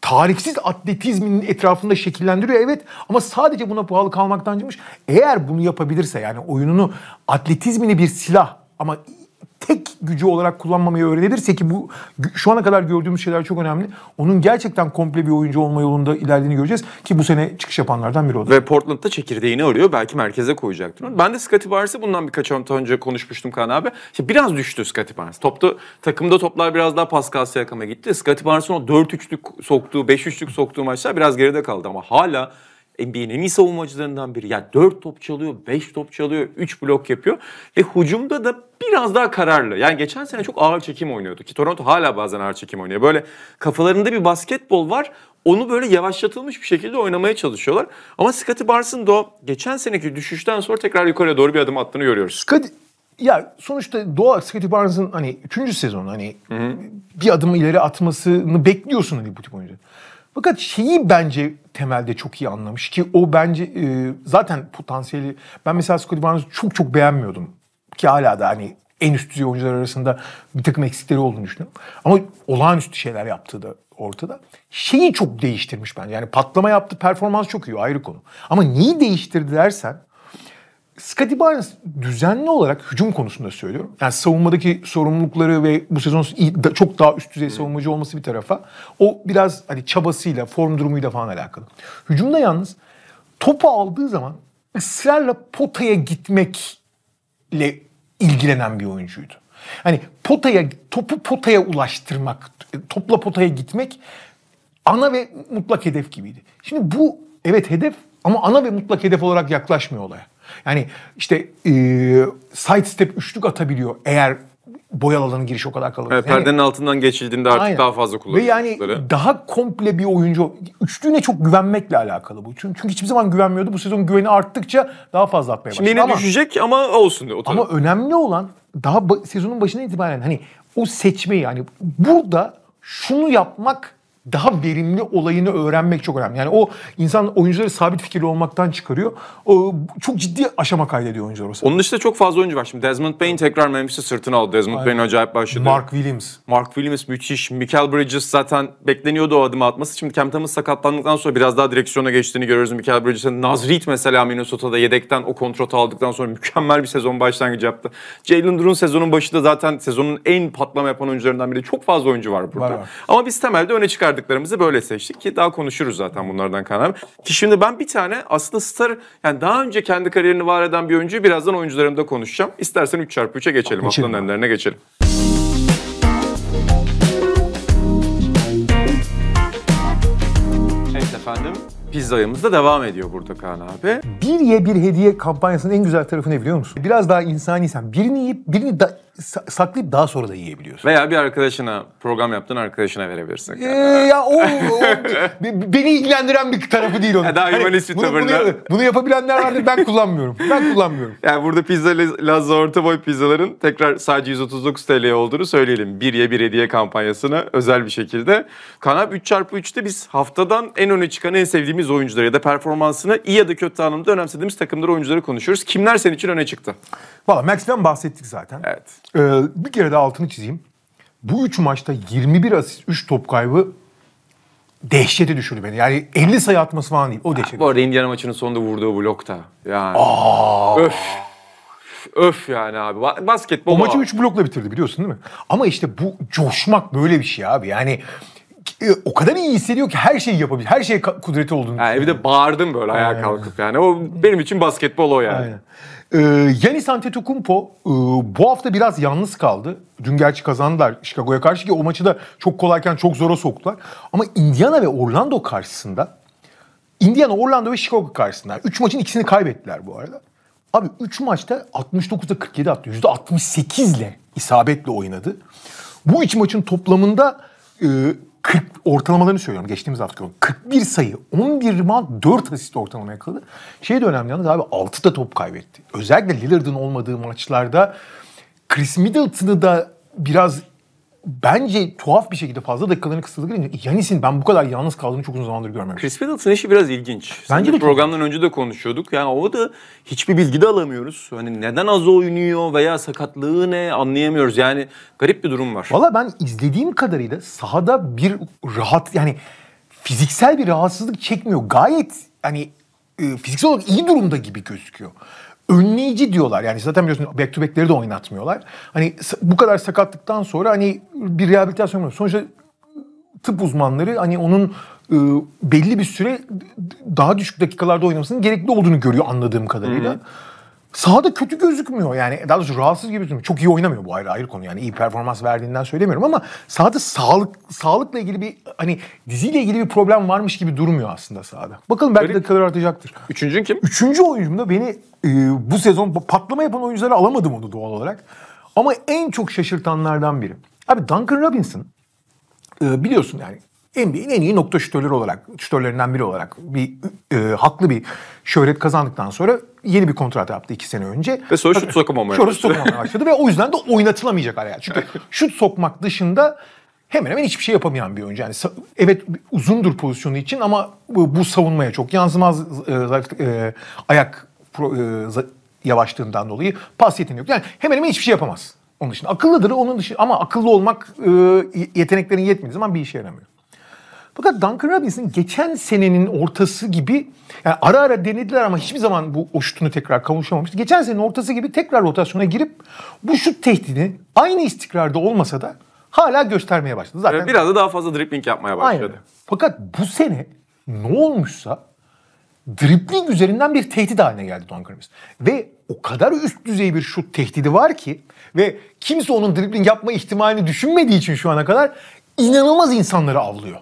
tarifsiz atletizmin etrafında şekillendiriyor evet ama sadece buna pahalı kalmaktan çıkmış. Eğer bunu yapabilirse yani oyununu atletizmini bir silah ama tek gücü olarak kullanmamayı öğrenebilirse ki bu şu ana kadar gördüğümüz şeyler çok önemli. Onun gerçekten komple bir oyuncu olma yolunda ilerlediğini göreceğiz ki bu sene çıkış yapanlardan biri oldu. Ve Portland'da çekirdeğini arıyor. Belki merkeze koyacaktır. Ben de Scottie Barnes'ı bundan birkaç hafta önce konuşmuştum Kaan abi. İşte biraz düştü Scottie Barnes. Topta, takımda toplar biraz daha Pascal Siakam'a gitti. Scottie Barnes'ın o 4-3'lük soktuğu, 5-3'lük soktuğu maçlar biraz geride kaldı ama hala NBA'nin en iyi savunmacılarından biri. Yani 4 top çalıyor, 5 top çalıyor, 3 blok yapıyor. Ve hucumda da biraz daha kararlı. Yani geçen sene çok ağır çekim oynuyordu. Ki Toronto hala bazen ağır çekim oynuyor. Böyle kafalarında bir basketbol var. Onu böyle yavaşlatılmış bir şekilde oynamaya çalışıyorlar. Ama Scottie Barnes'ın da geçen seneki düşüşten sonra tekrar yukarıya doğru bir adım attığını görüyoruz. Scottie ya sonuçta doğal Scottie Barnes'ın hani üçüncü sezon hani Hı-hı. bir adım ileri atmasını bekliyorsun hani bu tip oyuncu. Fakat şeyi bence temelde çok iyi anlamış ki o bence e, zaten potansiyeli ben mesela Scottie Barnes'ı çok çok beğenmiyordum ki hala da hani en üst düzey oyuncular arasında bir takım eksikleri olduğunu düşünüyorum. Ama olağanüstü şeyler yaptığı da ortada. Şeyi çok değiştirmiş bence. Yani patlama yaptı, performans çok iyi ayrı konu. Ama neyi değiştirdi dersen Scottie Barnes düzenli olarak hücum konusunda söylüyorum. Yani savunmadaki sorumlulukları ve bu sezon çok daha üst düzey savunmacı olması bir tarafa. O biraz hani çabasıyla, form durumuyla falan alakalı. Hücumda yalnız topu aldığı zaman ısrarla potaya gitmekle ilgilenen bir oyuncuydu. Hani potaya, topu potaya ulaştırmak, topla potaya gitmek ana ve mutlak hedef gibiydi. Şimdi bu evet hedef ama ana ve mutlak hedef olarak yaklaşmıyor olaya. Yani işte e, side step üçlük atabiliyor eğer boyalı alanın girişi o kadar kalır. Evet, yani, perdenin altından geçildiğinde artık aynen. daha fazla kullanılıyor. Ve yani böyle. daha komple bir oyuncu. Üçlüğüne çok güvenmekle alakalı bu. Çünkü, çünkü hiçbir zaman güvenmiyordu. Bu sezon güveni arttıkça daha fazla atmaya başladı. Şimdi yine ama, düşecek ama olsun. O ama önemli olan daha sezonun başından itibaren hani o seçmeyi yani burada şunu yapmak daha verimli olayını öğrenmek çok önemli. Yani o insan oyuncuları sabit fikirli olmaktan çıkarıyor. O, çok ciddi aşama kaydediyor oyuncular o Onun dışında çok fazla oyuncu var. Şimdi Desmond Payne tekrar Memphis'i sırtına aldı. Desmond Payne acayip başladı. Mark Williams. Mark Williams müthiş. Michael Bridges zaten bekleniyordu o adımı atması. Şimdi Cam Thomas sakatlandıktan sonra biraz daha direksiyona geçtiğini görüyoruz. Michael Bridges'in Nazrit mesela Minnesota'da yedekten o kontratı aldıktan sonra mükemmel bir sezon başlangıcı yaptı. Jalen Durun sezonun başında zaten sezonun en patlama yapan oyuncularından biri. Çok fazla oyuncu var burada. Var, var. Ama biz temelde öne çıkar çıkardıklarımızı böyle seçtik ki daha konuşuruz zaten bunlardan kaynaklı. Ki şimdi ben bir tane aslında star yani daha önce kendi kariyerini var eden bir oyuncuyu birazdan oyuncularımda konuşacağım. İstersen 3x3'e geçelim. Geçelim. Haftanın önlerine geçelim. Evet efendim pizzayımız da devam ediyor burada Kaan abi. Bir ye bir hediye kampanyasının en güzel tarafı ne biliyor musun? Biraz daha insaniysen birini yiyip birini da saklayıp daha sonra da yiyebiliyorsun. Veya bir arkadaşına, program yaptın arkadaşına verebilirsin. Ee, ya o, o *laughs* beni ilgilendiren bir tarafı değil onun. Ya e, daha hani humanist hani, bir bunu, bunu, bunu, yapabilenler vardır ben kullanmıyorum. Ben kullanmıyorum. Yani burada pizza Lazza orta boy pizzaların tekrar sadece 139 TL olduğunu söyleyelim. Bir ye bir hediye kampanyasına özel bir şekilde. Kanap 3x3'te biz haftadan en öne çıkan en sevdiğimiz oyuncuları ya da performansını iyi ya da kötü anlamda önemsediğimiz takımları oyuncuları konuşuyoruz. Kimler senin için öne çıktı? Valla Max'den bahsettik zaten. Evet. Ee, bir kere de altını çizeyim. Bu 3 maçta 21 asist, 3 top kaybı dehşete düşürdü beni. Yani 50 sayı atması falan değil. O dehşete. Bu arada Indiana maçının sonunda vurduğu blokta. Yani. Aa. Öf. Öf yani abi. Basketbol. O maçı 3 blokla bitirdi biliyorsun değil mi? Ama işte bu coşmak böyle bir şey abi. Yani e, o kadar iyi hissediyor ki her şeyi yapabilir. Her şeye kudreti olduğunu. Yani bir de bağırdım böyle ayağa kalkıp yani. O benim için basketbol o yani. Aynen. Ee, Yanis Antetokounmpo e, bu hafta biraz yalnız kaldı. Dün gerçi kazandılar Chicago'ya karşı ki o maçı da çok kolayken çok zora soktular. Ama Indiana ve Orlando karşısında Indiana, Orlando ve Chicago karşısında. Üç maçın ikisini kaybettiler bu arada. Abi 3 maçta 69'da 47 attı. %68 ile isabetle oynadı. Bu üç maçın toplamında e, 40 ortalamalarını söylüyorum geçtiğimiz hafta 41 sayı 11 rebound 4 asist ortalama yakaladı. Şey de önemli yalnız abi 6 da top kaybetti. Özellikle Lillard'ın olmadığı maçlarda Chris Middleton'ı da biraz bence tuhaf bir şekilde fazla dakikalarını kısıtladıkları için Yanis'in ben bu kadar yalnız kaldığını çok uzun zamandır görmemiştim. Chris Middleton işi biraz ilginç. Bence de programdan çok... önce de konuşuyorduk. Yani o da hiçbir bilgi de alamıyoruz. Hani neden az oynuyor veya sakatlığı ne anlayamıyoruz. Yani garip bir durum var. Valla ben izlediğim kadarıyla sahada bir rahat yani fiziksel bir rahatsızlık çekmiyor. Gayet hani fiziksel olarak iyi durumda gibi gözüküyor önleyici diyorlar. Yani zaten biliyorsun back to back'leri de oynatmıyorlar. Hani bu kadar sakatlıktan sonra hani bir rehabilitasyon var. Sonuçta tıp uzmanları hani onun e, belli bir süre daha düşük dakikalarda oynamasının gerekli olduğunu görüyor anladığım kadarıyla. Hı-hı sahada kötü gözükmüyor yani. Daha doğrusu rahatsız gibi gözükmüyor. Çok iyi oynamıyor bu ayrı ayrı konu yani. iyi performans verdiğinden söylemiyorum ama sahada sağlık sağlıkla ilgili bir hani diziyle ilgili bir problem varmış gibi durmuyor aslında sahada. Bakalım belki de dakikaları artacaktır. Üçüncün kim? Üçüncü oyuncum da beni e, bu sezon patlama yapan oyuncuları alamadım onu doğal olarak. Ama en çok şaşırtanlardan biri. Abi Duncan Robinson e, biliyorsun yani NBA'in en iyi nokta şütörleri olarak, şütörlerinden biri olarak bir e, haklı bir şöhret kazandıktan sonra yeni bir kontrat yaptı iki sene önce. Ve sonra şut sokamamaya başladı. Şut sokamamaya başladı ve o yüzden de oynatılamayacak araya. Çünkü şut sokmak dışında hemen hemen hiçbir şey yapamayan bir oyuncu. Yani evet uzundur pozisyonu için ama bu, bu savunmaya çok yansımaz e, e, ayak pro, e, yavaşlığından dolayı pas yok. Yani hemen hemen hiçbir şey yapamaz. Onun dışında akıllıdır onun dışında ama akıllı olmak e, yeteneklerin yetmediği zaman bir işe yaramıyor. Fakat Duncan Robinson geçen senenin ortası gibi yani ara ara denediler ama hiçbir zaman bu oşutunu tekrar kavuşamamıştı. Geçen senenin ortası gibi tekrar rotasyona girip bu şut tehdidini aynı istikrarda olmasa da hala göstermeye başladı. Zaten biraz da daha fazla dribbling yapmaya başladı. Aynen. Fakat bu sene ne olmuşsa dribbling üzerinden bir tehdit haline geldi Duncan Robinson Ve o kadar üst düzey bir şut tehdidi var ki ve kimse onun dribbling yapma ihtimalini düşünmediği için şu ana kadar inanılmaz insanları avlıyor.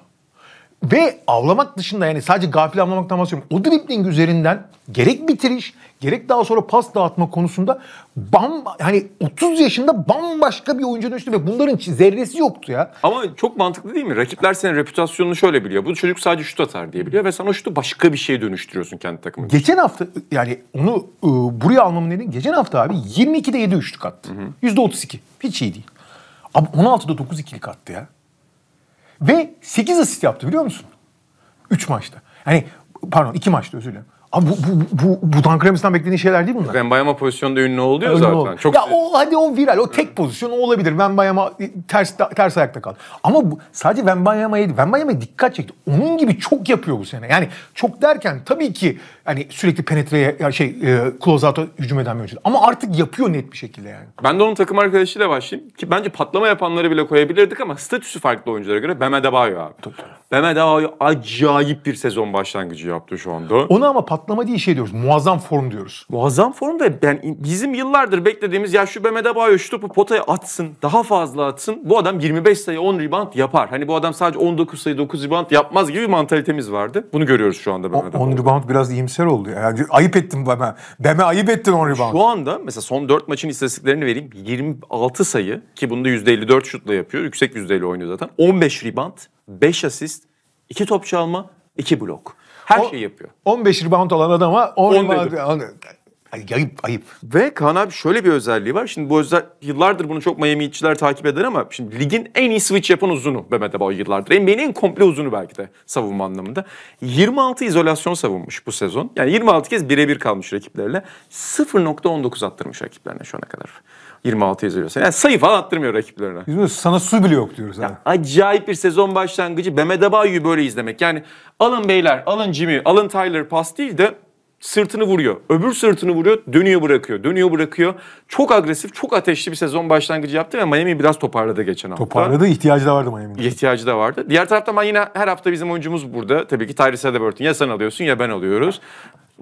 Ve avlamak dışında yani sadece gafil avlamaktan bahsediyorum. O dripling üzerinden gerek bitiriş gerek daha sonra pas dağıtma konusunda bam hani 30 yaşında bambaşka bir oyuncu dönüştü ve bunların zerresi yoktu ya. Ama çok mantıklı değil mi? Rakipler senin reputasyonunu şöyle biliyor. Bu çocuk sadece şut atar diye biliyor ve sen o şutu başka bir şeye dönüştürüyorsun kendi takımına. Geçen hafta yani onu e, buraya almamın nedeni geçen hafta abi 22'de 7 üçlük attı. Hı hı. %32. Hiç iyi değil. Abi 16'da 9 ikilik attı ya. Ve 8 asist yaptı biliyor musun? 3 maçta. Yani pardon 2 maçta özür dilerim. Abi bu, bu, bu, bu Duncan beklediğin şeyler değil bunlar. Ben Bayama pozisyonda ünlü oluyor Öyle zaten. Oldu. Çok ya o hadi o viral, o tek pozisyon olabilir. Ben Bayama e, ters ters ayakta kaldı. Ama bu, sadece Ben Bayama'ya Ben Bayama'ya dikkat çekti. Onun gibi çok yapıyor bu sene. Yani çok derken tabii ki hani sürekli penetreye şey e, close out'a hücum eden bir oyuncu. Ama artık yapıyor net bir şekilde yani. Ben de onun takım arkadaşıyla başlayayım. Ki bence patlama yapanları bile koyabilirdik ama statüsü farklı oyunculara göre Bam Adebayo abi. Tabii. Bam acayip bir sezon başlangıcı yaptı şu anda. Onu ama patlama diye şey diyoruz. Muazzam form diyoruz. Muazzam form ve ben bizim yıllardır beklediğimiz ya şu Bam Adebayo şu topu potaya atsın. Daha fazla atsın. Bu adam 25 sayı 10 rebound yapar. Hani bu adam sadece 19 sayı 9 rebound yapmaz gibi bir mantalitemiz vardı. Bunu görüyoruz şu anda Bam Adebayo. 10 rebound biraz iyi iyimser oldu. Yani ayıp ettim bana. Beme ayıp ettin on rebound. Şu anda mesela son 4 maçın istatistiklerini vereyim. 26 sayı ki bunda %54 şutla yapıyor. Yüksek %50 oynuyor zaten. 15 rebound, 5 asist, 2 top çalma, 2 blok. Her o, şeyi yapıyor. 15 rebound olan adama 10 rebound... Ay, ayıp ayıp. Ve Kaan abi şöyle bir özelliği var. Şimdi bu özel yıllardır bunu çok Miami Miami'ciler takip eder ama şimdi ligin en iyi switch yapan uzunu Mehmet Abal yıllardır. NBA'nin en komple uzunu belki de savunma anlamında. 26 izolasyon savunmuş bu sezon. Yani 26 kez birebir kalmış rakiplerle. 0.19 attırmış rakiplerine şu ana kadar. 26 izolasyon. Yani sayı falan attırmıyor rakiplerine. Bizim sana su bile yok diyoruz. Ya, acayip bir sezon başlangıcı. Mehmet Abay'ı böyle izlemek. Yani alın beyler, alın Jimmy, alın Tyler Pass değil de sırtını vuruyor. Öbür sırtını vuruyor, dönüyor bırakıyor, dönüyor bırakıyor. Çok agresif, çok ateşli bir sezon başlangıcı yaptı ve Miami biraz toparladı geçen hafta. Toparladı, ihtiyacı da vardı Miami'nin. İhtiyacı da vardı. Diğer taraftan ben yine her hafta bizim oyuncumuz burada. Tabii ki Tyrese Halliburton ya sen alıyorsun ya ben alıyoruz.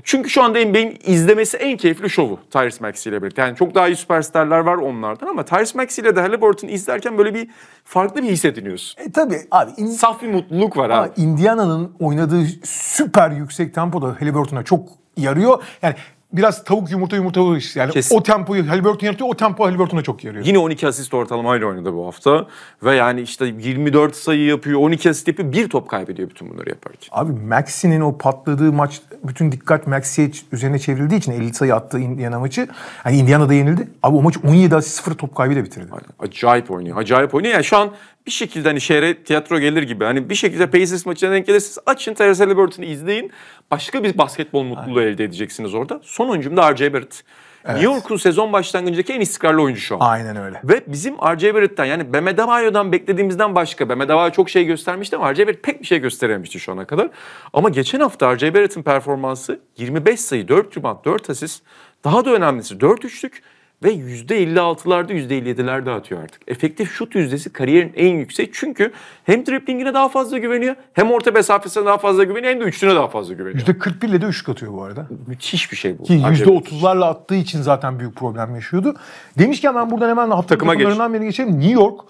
Çünkü şu anda NBA'in izlemesi en keyifli şovu Tyrese Maxey ile birlikte. Yani çok daha iyi süperstarlar var onlardan ama Tyrese Maxey ile de Halliburton'u izlerken böyle bir farklı bir hissediniyorsun. E tabi abi. In... Saf bir mutluluk var abi. Indiana'nın oynadığı süper yüksek tempoda Halliburton'a çok yarıyor. Yani biraz tavuk yumurta yumurta oluyor işte. Yani Kesin. o tempoyu Halliburton yaratıyor, o tempo Halliburton'a çok yarıyor. Yine 12 asist ortalamayla oynadı bu hafta. Ve yani işte 24 sayı yapıyor, 12 asist yapıyor. Bir top kaybediyor bütün bunları yaparken. Abi Maxi'nin o patladığı maç, bütün dikkat Maxi'ye üzerine çevrildiği için 50 sayı attığı Indiana maçı. Hani Indiana'da yenildi. Abi o maç 17 asist 0 top kaybıyla bitirdi. Acayip oynuyor, acayip oynuyor. Yani şu an bir şekilde hani şehre tiyatro gelir gibi. Hani bir şekilde Pacers maçına denk gelirsiniz. Açın Terence Halliburton'u izleyin. Başka bir basketbol mutluluğu Aynen. elde edeceksiniz orada. son oyuncum da R.J. Barrett. Evet. New York'un sezon başlangıcındaki en istikrarlı oyuncu şu an. Aynen öyle. Ve bizim R.J. Barrett'tan yani Bam Adebayo'dan beklediğimizden başka. Bam Adebayo çok şey göstermişti ama R.J. Barrett pek bir şey gösterememişti şu ana kadar. Ama geçen hafta R.J. Barrett'ın performansı 25 sayı, 4 rebound, 4 asist. Daha da önemlisi 4 üçlük ve %56'larda %57'lerde atıyor artık. Efektif şut yüzdesi kariyerin en yüksek. Çünkü hem driplingine daha fazla güveniyor hem orta mesafesine daha fazla güveniyor hem de üçlüğüne daha fazla güveniyor. %41 ile de üçlük atıyor bu arada. Müthiş bir şey bu. Ki %30'larla attığı için zaten büyük problem yaşıyordu. Demişken ben buradan hemen hafta takıma geç. birine geçelim. New York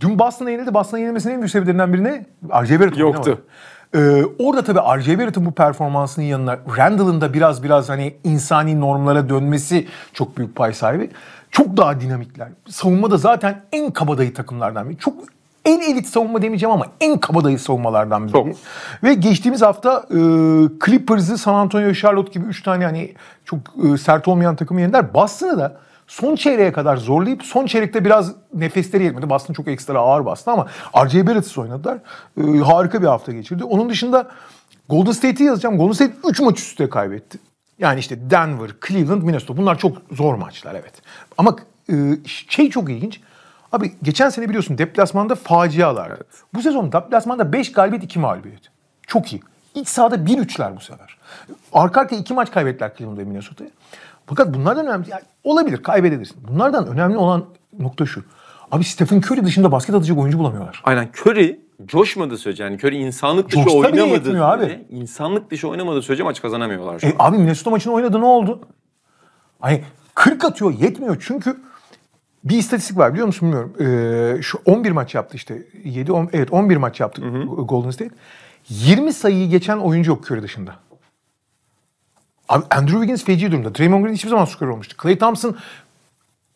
Dün Boston'a yenildi. Boston'a yenilmesinin en büyük sebeplerinden birine RJ Barrett Yoktu. Ee, orada tabii R.J. Barrett'ın bu performansının yanına Randall'ın da biraz biraz hani insani normlara dönmesi çok büyük pay sahibi. Çok daha dinamikler. Savunmada zaten en kabadayı takımlardan biri. Çok en elit savunma demeyeceğim ama en kabadayı savunmalardan biri. Çok. Ve geçtiğimiz hafta e, Clippers'ı San Antonio Charlotte gibi 3 tane hani çok e, sert olmayan takımı yendiler. Boston'ı da son çeyreğe kadar zorlayıp son çeyrekte biraz nefesleri yetmedi. Boston çok ekstra ağır bastı ama R.J. Barrett'siz oynadılar. E, harika bir hafta geçirdi. Onun dışında Golden State'i yazacağım. Golden State 3 maç üstte kaybetti. Yani işte Denver, Cleveland, Minnesota bunlar çok zor maçlar evet. Ama e, şey çok ilginç. Abi geçen sene biliyorsun deplasmanda facialar. Evet. Bu sezon deplasmanda 5 galibiyet 2 mağlubiyet. Çok iyi. İç sahada 1-3'ler bu sefer. Arka arkaya 2 maç kaybettiler Cleveland'a Minnesota'ya. Fakat bunlardan önemli yani olabilir kaybedebilirsin. Bunlardan önemli olan nokta şu. Abi Stephen Curry dışında basket atacak oyuncu bulamıyorlar. Aynen Curry coşmadı sürece yani Curry insanlık dışı Coşta oynamadı. abi. İnsanlık dışı oynamadı söyleyeceğim. maç kazanamıyorlar şu e, an. Abi Minnesota maçını oynadı ne oldu? Hani 40 atıyor yetmiyor çünkü bir istatistik var biliyor musun bilmiyorum. Ee, şu 11 maç yaptı işte. 7 10 evet 11 maç yaptı hı hı. Golden State. 20 sayıyı geçen oyuncu yok Curry dışında. Abi Andrew Wiggins feci durumda. Draymond Green hiçbir zaman skor olmuştu. Clay Thompson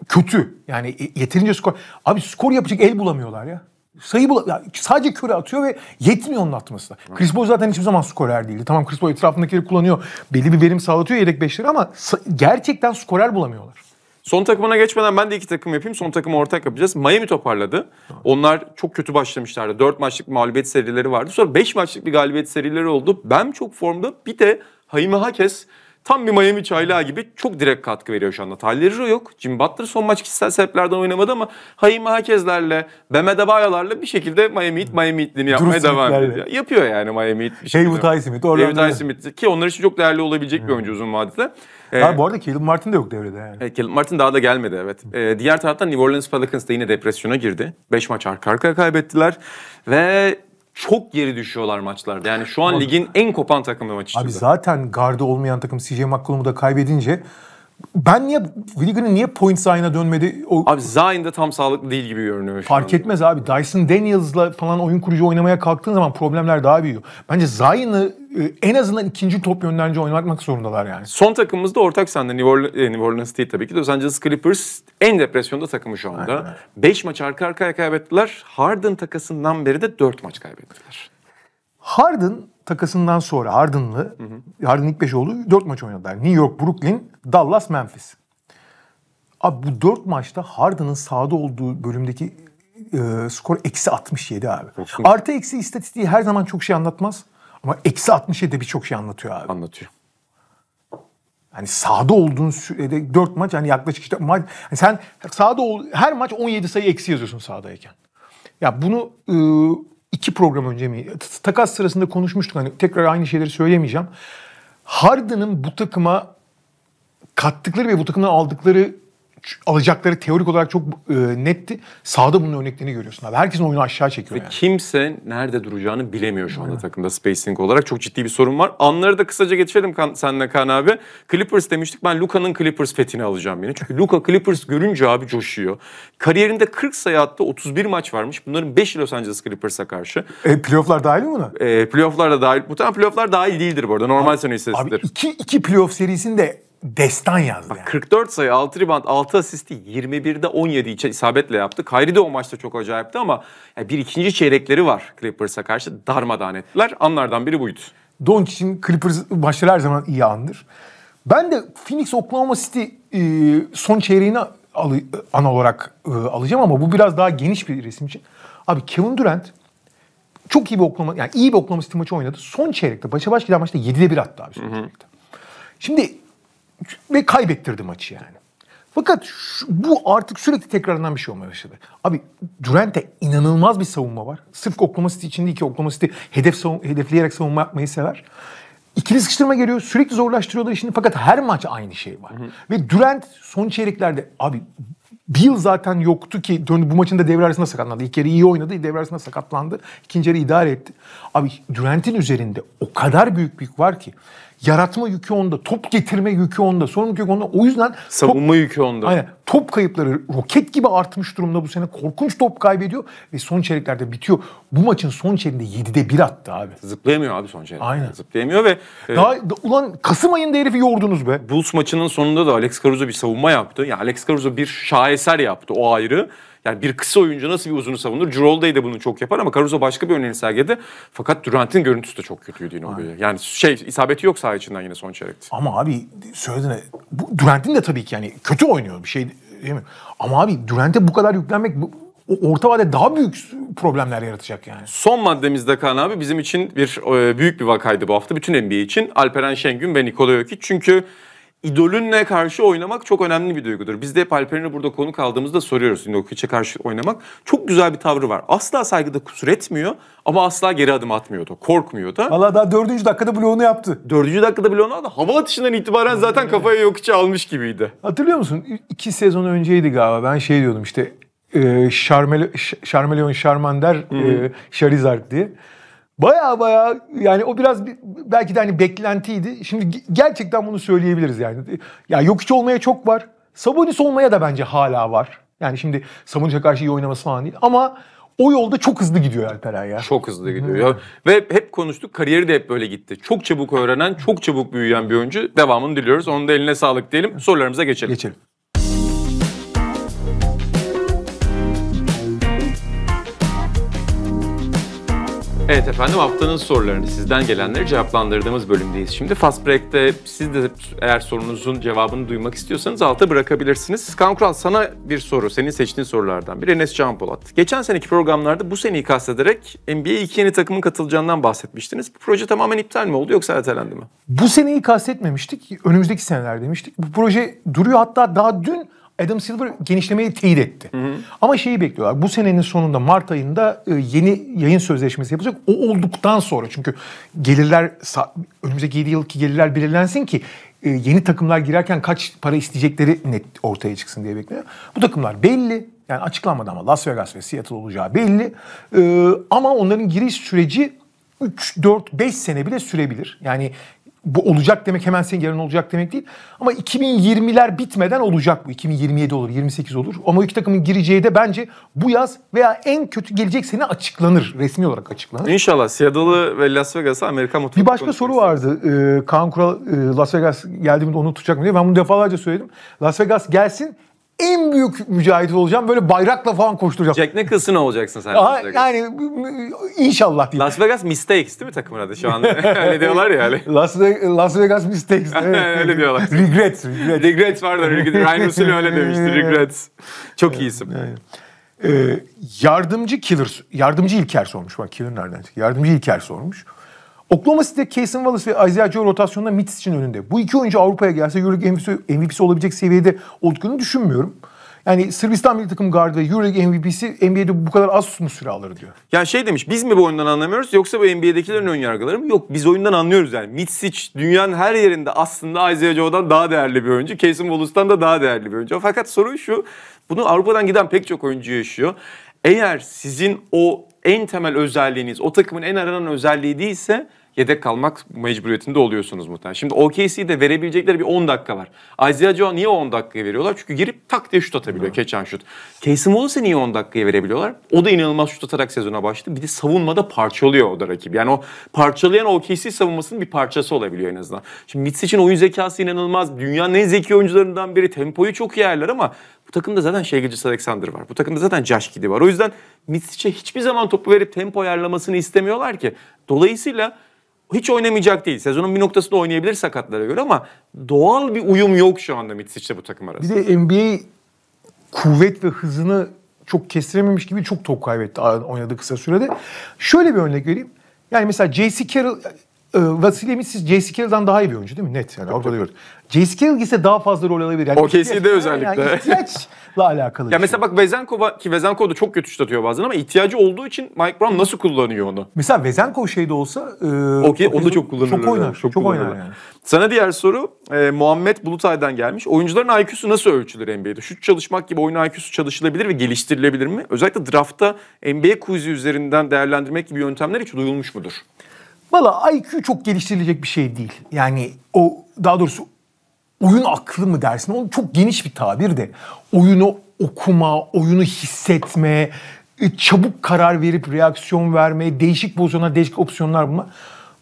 kötü. Yani yeterince skor. Abi skor yapacak el bulamıyorlar ya. Sayı bula ya sadece köre atıyor ve yetmiyor onun atması da. Chris Paul zaten hiçbir zaman skorer değildi. Tamam Chris Paul etrafındakileri kullanıyor. Belli bir verim sağlatıyor yedek beşleri ama gerçekten skorer bulamıyorlar. Son takımına geçmeden ben de iki takım yapayım. Son takımı ortak yapacağız. Miami toparladı. Onlar çok kötü başlamışlardı. dört maçlık mağlubiyet serileri vardı. Sonra beş maçlık bir galibiyet serileri oldu. Ben çok formda. Bir de Hayime Hakes Tam bir Miami çaylağı gibi çok direkt katkı veriyor şu anda. Talleri yok. Jim Butler son maç kişisel sebeplerden oynamadı ama Hayim Hakezler'le, Beme Adebayo'larla bir şekilde Miami Heat, Miami Heat'liğini yapmaya devam ediyor. Yapıyor yani Miami Heat bir şekilde. David Highsmith. David Highsmith ki onlar için çok değerli olabilecek hmm. bir oyuncu uzun vadede. Ee, Abi bu arada Caleb Martin de yok devrede yani. Evet, Caleb Martin daha da gelmedi evet. Ee, diğer taraftan New Orleans Pelicans da yine depresyona girdi. 5 maç arka arkaya kaybettiler ve çok geri düşüyorlar maçlarda. Yani şu an ligin en kopan takımı maçı. Abi zaten gardı olmayan takım CJ McCollum'u da kaybedince ben niye Willigan'ın niye point Zayn'a dönmedi? O... Abi Zayn tam sağlıklı değil gibi görünüyor Fark anda. etmez abi. Dyson Daniels'la falan oyun kurucu oynamaya kalktığın zaman problemler daha büyüyor. Bence Zayn'ı e, en azından ikinci top yönlendirici oynatmak zorundalar yani. Son takımımız da ortak sende New Orleans, e, New Orleans değil tabii ki. Los Angeles Clippers en depresyonda takımı şu anda. 5 maç arka arkaya kaybettiler. Harden takasından beri de 4 maç kaybettiler. Harden takasından sonra Harden'lı, hı Harden ilk beş oldu. Dört maç oynadılar. New York, Brooklyn, Dallas, Memphis. Abi bu dört maçta Harden'ın sahada olduğu bölümdeki e, skor eksi 67 abi. Artı eksi istatistiği her zaman çok şey anlatmaz. Ama eksi 67 birçok şey anlatıyor abi. Anlatıyor. Hani sahada olduğun sürede 4 maç hani yaklaşık işte maç yani sen sahada ol, her maç 17 sayı eksi yazıyorsun sahadayken. Ya bunu e, iki program önce mi? Takas sırasında konuşmuştuk. Hani tekrar aynı şeyleri söyleyemeyeceğim. Harden'ın bu takıma kattıkları ve bu takımdan aldıkları alacakları teorik olarak çok e, netti. Sahada bunun örneklerini görüyorsun abi. Herkesin oyunu aşağı çekiyor Ve yani. kimse nerede duracağını bilemiyor şu anda Aynen. takımda spacing olarak. Çok ciddi bir sorun var. Anları da kısaca geçelim kan, senle Kaan abi. Clippers demiştik. Ben Luka'nın Clippers fetini alacağım yine. Çünkü Luka Clippers görünce abi coşuyor. Kariyerinde 40 sayı attı. 31 maç varmış. Bunların 5'i Los Angeles Clippers'a karşı. E, playoff'lar dahil mi buna? E, playoff'lar da dahil. Muhtemelen playoff'lar dahil değildir bu arada. Normal abi, sene istatistidir. Abi iki, playoff serisinde destan yazdı. Bak, yani. 44 sayı, 6 rebound, 6 asisti 21'de 17 isabetle yaptı. Kyrie de o maçta çok acayipti ama yani bir ikinci çeyrekleri var Clippers'a karşı darmadağın ettiler. Anlardan biri buydu. Doncic'in Clippers maçları her zaman iyi andır. Ben de Phoenix Oklahoma City e, son çeyreğini ana olarak e, alacağım ama bu biraz daha geniş bir resim için. Abi Kevin Durant çok iyi bir Oklahoma, yani iyi bir Oklahoma City maçı oynadı. Son çeyrekte, başa baş giden maçta 7'de 1 attı abi son çeyrekte. Şimdi ve kaybettirdi maçı yani. Fakat şu, bu artık sürekli tekrarlanan bir şey olmaya başladı. Abi Durant'e inanılmaz bir savunma var. Sırf Oklahoma City için değil ki Oklahoma City hedef savun, hedefleyerek savunma yapmayı sever. İkili sıkıştırma geliyor. Sürekli zorlaştırıyorlar işini fakat her maç aynı şey var. Hı hı. Ve Durant son çeyreklerde abi bir yıl zaten yoktu ki döndü bu maçın da devre arasında sakatlandı. İlk yarı iyi oynadı, devre arasında sakatlandı. İkinci yarı idare etti. Abi Durant'in üzerinde o kadar büyük büyük var ki Yaratma yükü onda. Top getirme yükü onda. Sorumluluk yükü onda. O yüzden... Savunma top, yükü onda. Aynen. Top kayıpları roket gibi artmış durumda bu sene. Korkunç top kaybediyor ve son çeyreklerde bitiyor. Bu maçın son çeyreğinde 7'de 1 attı abi. Zıplayamıyor abi son çeyrekte. Aynen. Zıplayamıyor ve... E, Daha, da, ulan Kasım ayında herifi yordunuz be. Bulls maçının sonunda da Alex Caruso bir savunma yaptı. Yani Alex Caruso bir şaheser yaptı. O ayrı. Yani bir kısa oyuncu nasıl bir uzunu savunur? Cirol Day de bunu çok yapar ama Caruso başka bir örneğini sergiledi. Fakat Durant'in görüntüsü de çok kötüydü yine oraya. Yani şey isabeti yok saha içinden yine son çeyrekte. Ama abi söylediğine bu Durant'in de tabii ki yani kötü oynuyor bir şey değil mi? Ama abi Durant'e bu kadar yüklenmek bu, o orta vade daha büyük problemler yaratacak yani. Son maddemizde Kaan abi bizim için bir e, büyük bir vakaydı bu hafta. Bütün NBA için Alperen Şengün ve Nikola Jokic. Çünkü idolünle karşı oynamak çok önemli bir duygudur. Biz de hep Alperen'i burada konu kaldığımızda soruyoruz Nino Kic'e karşı oynamak. Çok güzel bir tavrı var. Asla saygıda kusur etmiyor ama asla geri adım atmıyordu. Korkmuyor da. Valla daha dördüncü dakikada bloğunu yaptı. Dördüncü dakikada bloğunu aldı. Hava atışından itibaren zaten kafaya Jokic'i almış gibiydi. Hatırlıyor musun? İki sezon önceydi galiba. Ben şey diyordum işte e, Şarmel Şarmeleon Şarmander e, Şarizard diye. Baya baya yani o biraz belki de hani beklentiydi. Şimdi gerçekten bunu söyleyebiliriz yani. Ya yani yok hiç olmaya çok var. Sabonis olmaya da bence hala var. Yani şimdi Sabonis'e karşı iyi oynaması falan değil. Ama o yolda çok hızlı gidiyor Alperen ya. Çok hızlı gidiyor. Ya. Ve hep konuştuk kariyeri de hep böyle gitti. Çok çabuk öğrenen, çok çabuk büyüyen bir oyuncu. Devamını diliyoruz. Onun da eline sağlık diyelim. Sorularımıza geçelim. Geçelim. Evet efendim haftanın sorularını sizden gelenleri cevaplandırdığımız bölümdeyiz. Şimdi Fast Break'te siz de eğer sorunuzun cevabını duymak istiyorsanız alta bırakabilirsiniz. Kaan Kural sana bir soru, senin seçtiğin sorulardan biri Enes Can Polat. Geçen seneki programlarda bu seneyi kastederek NBA iki yeni takımın katılacağından bahsetmiştiniz. Bu proje tamamen iptal mi oldu yoksa ertelendi mi? Bu seneyi kastetmemiştik, önümüzdeki seneler demiştik. Bu proje duruyor hatta daha dün Adam Silver genişlemeyi teyit etti. Hı hı. Ama şeyi bekliyorlar. Bu senenin sonunda Mart ayında e, yeni yayın sözleşmesi yapacak. O olduktan sonra çünkü gelirler önümüzdeki 7 yılki gelirler belirlensin ki e, yeni takımlar girerken kaç para isteyecekleri net ortaya çıksın diye bekliyor. Bu takımlar belli. Yani açıklanmadı ama Las Vegas ve Seattle olacağı belli. E, ama onların giriş süreci 3, 4, 5 sene bile sürebilir. Yani bu olacak demek hemen senin yarın olacak demek değil. Ama 2020'ler bitmeden olacak bu. 2027 olur, 28 olur. Ama o iki takımın gireceği de bence bu yaz veya en kötü gelecek sene açıklanır. Resmi olarak açıklanır. İnşallah Seattle ve Las Vegas Amerika motoru Bir başka soru vardı. Ee, Kaan Kural e, Las Vegas geldiğimde onu tutacak mı diye. Ben bunu defalarca söyledim. Las Vegas gelsin en büyük mücahit olacağım. Böyle bayrakla falan koşturacağım. Jack Nicholson olacaksın sen. Aha, yani inşallah diyeyim. Las Vegas Mistakes değil mi takımın adı şu anda? *laughs* öyle diyorlar ya öyle. Las, Las Vegas Mistakes. *laughs* Evet. öyle diyorlar. regrets. Regrets. Regrets var da Ryan Russell öyle demişti. Regrets. Çok iyi isim. Ee, yardımcı Killer, yardımcı İlker sormuş. Bak Killer nereden çıktı? Yardımcı İlker sormuş. Oklahoma City, Cason Wallace ve Isaiah Joe rotasyonunda Mitz için önünde. Bu iki oyuncu Avrupa'ya gelse Euroleague MVP'si, MVP'si olabilecek seviyede olduğunu düşünmüyorum. Yani Sırbistan milli takım gardı ve Euroleague MVP'si NBA'de bu kadar az mu süre alır diyor. Ya şey demiş biz mi bu oyundan anlamıyoruz yoksa bu NBA'dekilerin ön yargıları mı? Yok biz oyundan anlıyoruz yani. Mitsic dünyanın her yerinde aslında Isaiah Joe'dan daha değerli bir oyuncu. Casey Wallace'dan da daha değerli bir oyuncu. Fakat sorun şu bunu Avrupa'dan giden pek çok oyuncu yaşıyor. Eğer sizin o en temel özelliğiniz, o takımın en aranan özelliği değilse yedek kalmak mecburiyetinde oluyorsunuz muhtemelen. Şimdi OKC'de verebilecekleri bir 10 dakika var. Isaiah Joe niye 10 dakikaya veriyorlar? Çünkü girip tak diye şut atabiliyor. Evet. Catch and shoot. Casey Wallace'ı niye 10 dakikaya verebiliyorlar? O da inanılmaz şut atarak sezona başladı. Bir de savunmada parçalıyor o da rakip. Yani o parçalayan OKC savunmasının bir parçası olabiliyor en azından. Şimdi Mitz için oyun zekası inanılmaz. Dünyanın en zeki oyuncularından biri. Tempoyu çok iyi ayarlar ama bu takımda zaten şey Alexander var. Bu takımda zaten Josh Giddy var. O yüzden Mitsic'e hiçbir zaman topu verip tempo ayarlamasını istemiyorlar ki. Dolayısıyla hiç oynamayacak değil. Sezonun bir noktasında oynayabilir sakatlara göre ama doğal bir uyum yok şu anda Mitsic'le bu takım arasında. Bir de NBA kuvvet ve hızını çok kestirememiş gibi çok top kaybetti oynadığı kısa sürede. Şöyle bir örnek vereyim. Yani mesela J.C. Carroll ee, Vasily siz J.C. Carroll'dan daha iyi bir oyuncu değil mi? Net yani Avrupa'da evet. gördük. J.C. Carroll gitse daha fazla rol alabilir. Yani OKC'de özellikle. Yani ihtiyaçla alakalı. ya şey. mesela bak Vezenkova ki Vezenkov da çok kötü şut atıyor bazen ama ihtiyacı olduğu için Mike Brown nasıl kullanıyor onu? Mesela Vezenkov şeyde olsa e, okay, onu da çok kullanır. Çok oynar. Yani. Çok, çok oynar yani. Sana diğer soru e, Muhammed Bulutay'dan gelmiş. Oyuncuların IQ'su nasıl ölçülür NBA'de? Şut çalışmak gibi oyun IQ'su çalışılabilir ve geliştirilebilir mi? Özellikle draftta NBA quiz'i üzerinden değerlendirmek gibi yöntemler hiç duyulmuş mudur? Valla IQ çok geliştirilecek bir şey değil. Yani o daha doğrusu oyun aklı mı dersin? O çok geniş bir tabir de. Oyunu okuma, oyunu hissetme, e, çabuk karar verip reaksiyon verme, değişik pozisyonlar, değişik opsiyonlar bulma.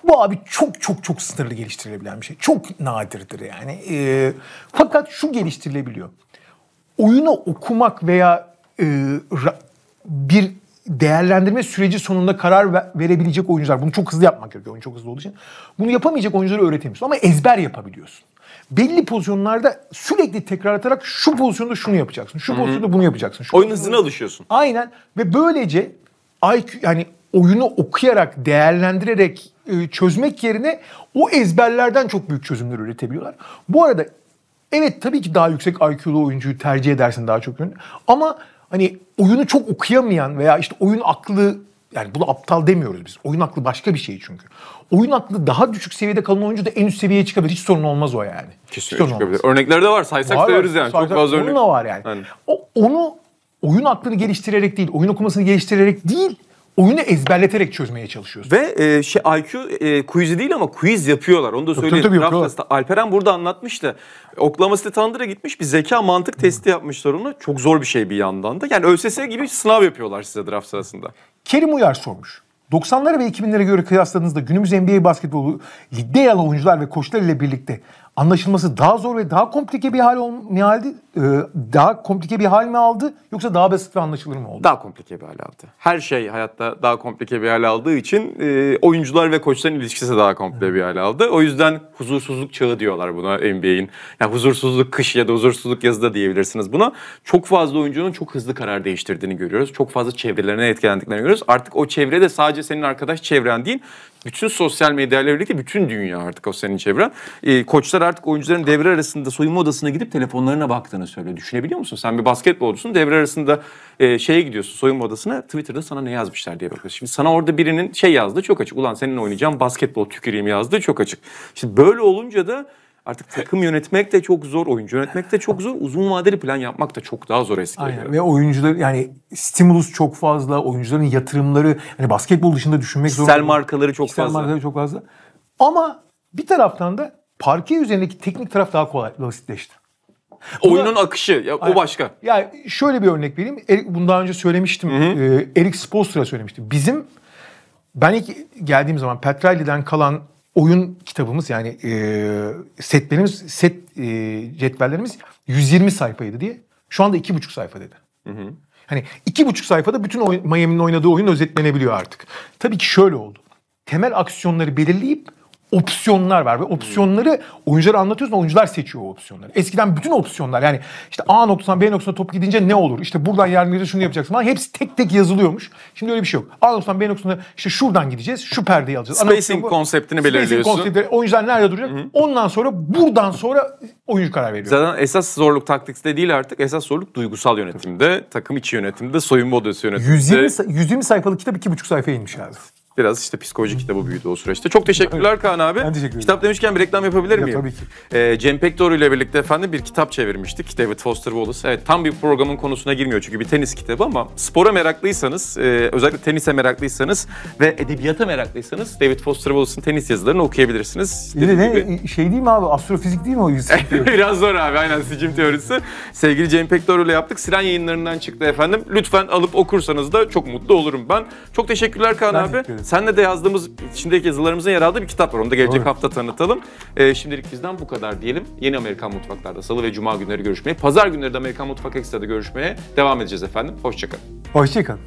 Bu abi çok çok çok sınırlı geliştirilebilen bir şey. Çok nadirdir yani. E, fakat şu geliştirilebiliyor. Oyunu okumak veya e, bir değerlendirme süreci sonunda karar verebilecek oyuncular. Bunu çok hızlı yapmak gerekiyor. Oyun çok hızlı olduğu için. Bunu yapamayacak oyunculara öğretemiyorsun ama ezber yapabiliyorsun. Belli pozisyonlarda sürekli tekrar atarak şu pozisyonda şunu yapacaksın. Şu Hı-hı. pozisyonda bunu yapacaksın. Şu Oyun hızına alışıyorsun. Aynen ve böylece IQ yani oyunu okuyarak, değerlendirerek e, çözmek yerine o ezberlerden çok büyük çözümler üretebiliyorlar. Bu arada evet tabii ki daha yüksek IQ'lu oyuncuyu tercih edersin daha çok yönlü. Ama hani oyunu çok okuyamayan veya işte oyun aklı yani bunu aptal demiyoruz biz. Oyun aklı başka bir şey çünkü. Oyun aklı daha düşük seviyede kalan oyuncu da en üst seviyeye çıkabilir. Hiç sorun olmaz o yani. Kesinlikle çıkabilir. Olmaz. Örnekler de var. Saysak var, sayarız yani. Saysak, çok fazla örnek. Onun da var yani. yani. O, onu oyun aklını geliştirerek değil, oyun okumasını geliştirerek değil, oyunu ezberleterek çözmeye çalışıyorsun. Ve e, şey IQ e, quiz'i değil ama quiz yapıyorlar. Onu da söyleyeyim. Tabii, tabii, tabii. Alperen burada anlatmıştı. Oklahoma City Thunder'a gitmiş bir zeka mantık testi yapmışlar onu. Çok zor bir şey bir yandan da. Yani ÖSS gibi sınav yapıyorlar size draft sırasında. Kerim Uyar sormuş. 90'lara ve 2000'lere göre kıyasladığınızda günümüz NBA basketbolu ligde yer oyuncular ve koçlar ile birlikte anlaşılması daha zor ve daha komplike bir hal mi aldı? Ee, daha komplike bir hal mi aldı yoksa daha basit ve anlaşılır mı oldu? Daha komplike bir hal aldı. Her şey hayatta daha komplike bir hal aldığı için e, oyuncular ve koçların ilişkisi de daha komplike bir hal aldı. O yüzden huzursuzluk çağı diyorlar buna NBA'in. Yani huzursuzluk kış ya da huzursuzluk da diyebilirsiniz buna. Çok fazla oyuncunun çok hızlı karar değiştirdiğini görüyoruz. Çok fazla çevrelerine etkilendiklerini görüyoruz. Artık o çevrede sadece senin arkadaş çevren değil, bütün sosyal medyayla birlikte bütün dünya artık o senin çevren. E, koçlar artık oyuncuların devre arasında soyunma odasına gidip telefonlarına baktığını söylüyor. Düşünebiliyor musun? Sen bir basketbolcusun devre arasında e, şeye gidiyorsun soyunma odasına Twitter'da sana ne yazmışlar diye bakıyorsun. Şimdi sana orada birinin şey yazdı çok açık. Ulan senin oynayacağım basketbol tüküreyim yazdı çok açık. Şimdi böyle olunca da Artık takım yönetmek de çok zor, oyuncu yönetmek de çok zor, uzun vadeli plan yapmak da çok daha zor eskiye Aynen. göre. Ve oyuncular yani stimulus çok fazla, oyuncuların yatırımları hani basketbol dışında düşünmek zor. Kişisel markaları çok fazla. markaları çok fazla. Ama bir taraftan da parke üzerindeki teknik taraf daha kolay, basitleşti. Buna, Oyunun akışı ya, aynen. o başka. Yani şöyle bir örnek vereyim. Erik, bunu önce söylemiştim. Hı hı. Ee, Erik Spoelstra söylemişti. Bizim ben ilk geldiğim zaman Petrelli'den kalan oyun kitabımız yani e, setlerimiz, set e, cetvellerimiz 120 sayfaydı diye. Şu anda 2,5 sayfa dedi. Hı hı. Hani iki buçuk sayfada bütün oy, Miami'nin oynadığı oyun özetlenebiliyor artık. Tabii ki şöyle oldu. Temel aksiyonları belirleyip opsiyonlar var ve hmm. opsiyonları oyunculara anlatıyorsun oyuncular seçiyor o opsiyonları. Eskiden bütün opsiyonlar yani işte A noktasından B noktasına top gidince ne olur? İşte buradan yardımcı şunu yapacaksın falan. Hepsi tek tek yazılıyormuş. Şimdi öyle bir şey yok. A noktasından B noktasına işte şuradan gideceğiz. Şu perdeyi alacağız. Spacing bu, konseptini belirliyorsun. Spacing konsepti oyuncular nerede duracak? Hı-hı. Ondan sonra buradan sonra oyuncu karar veriyor. Zaten esas zorluk taktikte değil artık. Esas zorluk duygusal yönetimde, takım içi yönetimde, soyunma odası yönetimde. 120, 120 sayfalık kitap 2,5 sayfa inmiş abi biraz işte psikoloji kitabı büyüdü o süreçte. Çok teşekkürler evet. Kaan abi. Ben teşekkür Kitap demişken bir reklam yapabilir miyim? Ya, tabii ki. Ee, Cem Pektor ile birlikte efendim bir kitap çevirmiştik. David Foster Wallace. Evet tam bir programın konusuna girmiyor çünkü bir tenis kitabı ama spora meraklıysanız, e, özellikle tenise meraklıysanız ve edebiyata meraklıysanız David Foster Wallace'ın tenis yazılarını okuyabilirsiniz. Yine ne gibi. E, şey değil mi abi? Astrofizik değil mi o yüzden? *laughs* biraz zor abi aynen sicim teorisi. Sevgili Cem Pektor ile yaptık. Siren yayınlarından çıktı efendim. Lütfen alıp okursanız da çok mutlu olurum ben. Çok teşekkürler Kaan ben abi. Teşekkür Senle de yazdığımız içindeki yazılarımızın yer aldığı bir kitap var. Onu da gelecek Doğru. hafta tanıtalım. Ee, şimdilik bizden bu kadar diyelim. Yeni Amerikan Mutfaklar'da salı ve cuma günleri görüşmeye, pazar günleri de Amerikan Mutfak Ekstra'da görüşmeye devam edeceğiz efendim. Hoşçakalın. Hoşçakalın.